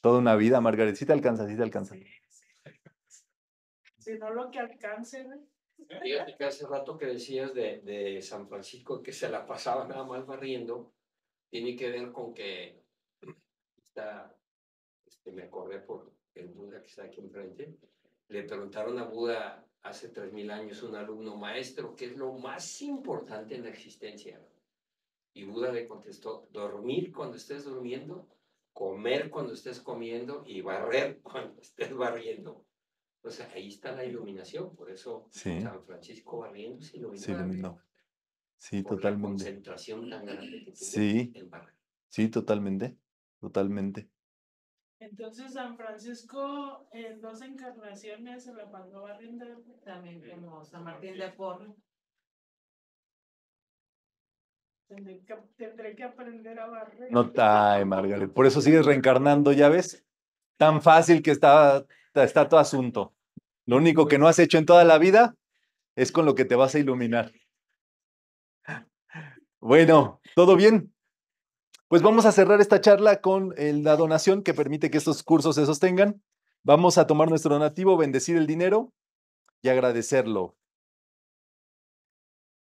Toda una vida, Margaret, si te alcanza, si te alcanza. Si no lo que alcance, Fíjate que hace rato que decías de, San Francisco que se la pasaba nada más barriendo, tiene que ver con que está, este, me acordé por el Buda que está aquí enfrente, le preguntaron a Buda hace 3.000 años un alumno maestro, ¿qué es lo más importante en la existencia? Y Buda le contestó, dormir cuando estés durmiendo, comer cuando estés comiendo y barrer cuando estés barriendo. O sea, ahí está la iluminación, por eso San Francisco barriendo se iluminó. Sí, totalmente. concentración tan grande sí. Sí, totalmente, totalmente. Entonces San Francisco en dos encarnaciones se la pasó barriendo también como San Martín de Porres. Tendré que, aprender a barrer. No, Margaret. Por eso sigues reencarnando, ya ves. Tan fácil que está, está tu asunto. Lo único que no has hecho en toda la vida es con lo que te vas a iluminar. Bueno, ¿todo bien? Pues vamos a cerrar esta charla con la donación que permite que estos cursos se sostengan. Vamos a tomar nuestro donativo, bendecir el dinero y agradecerlo.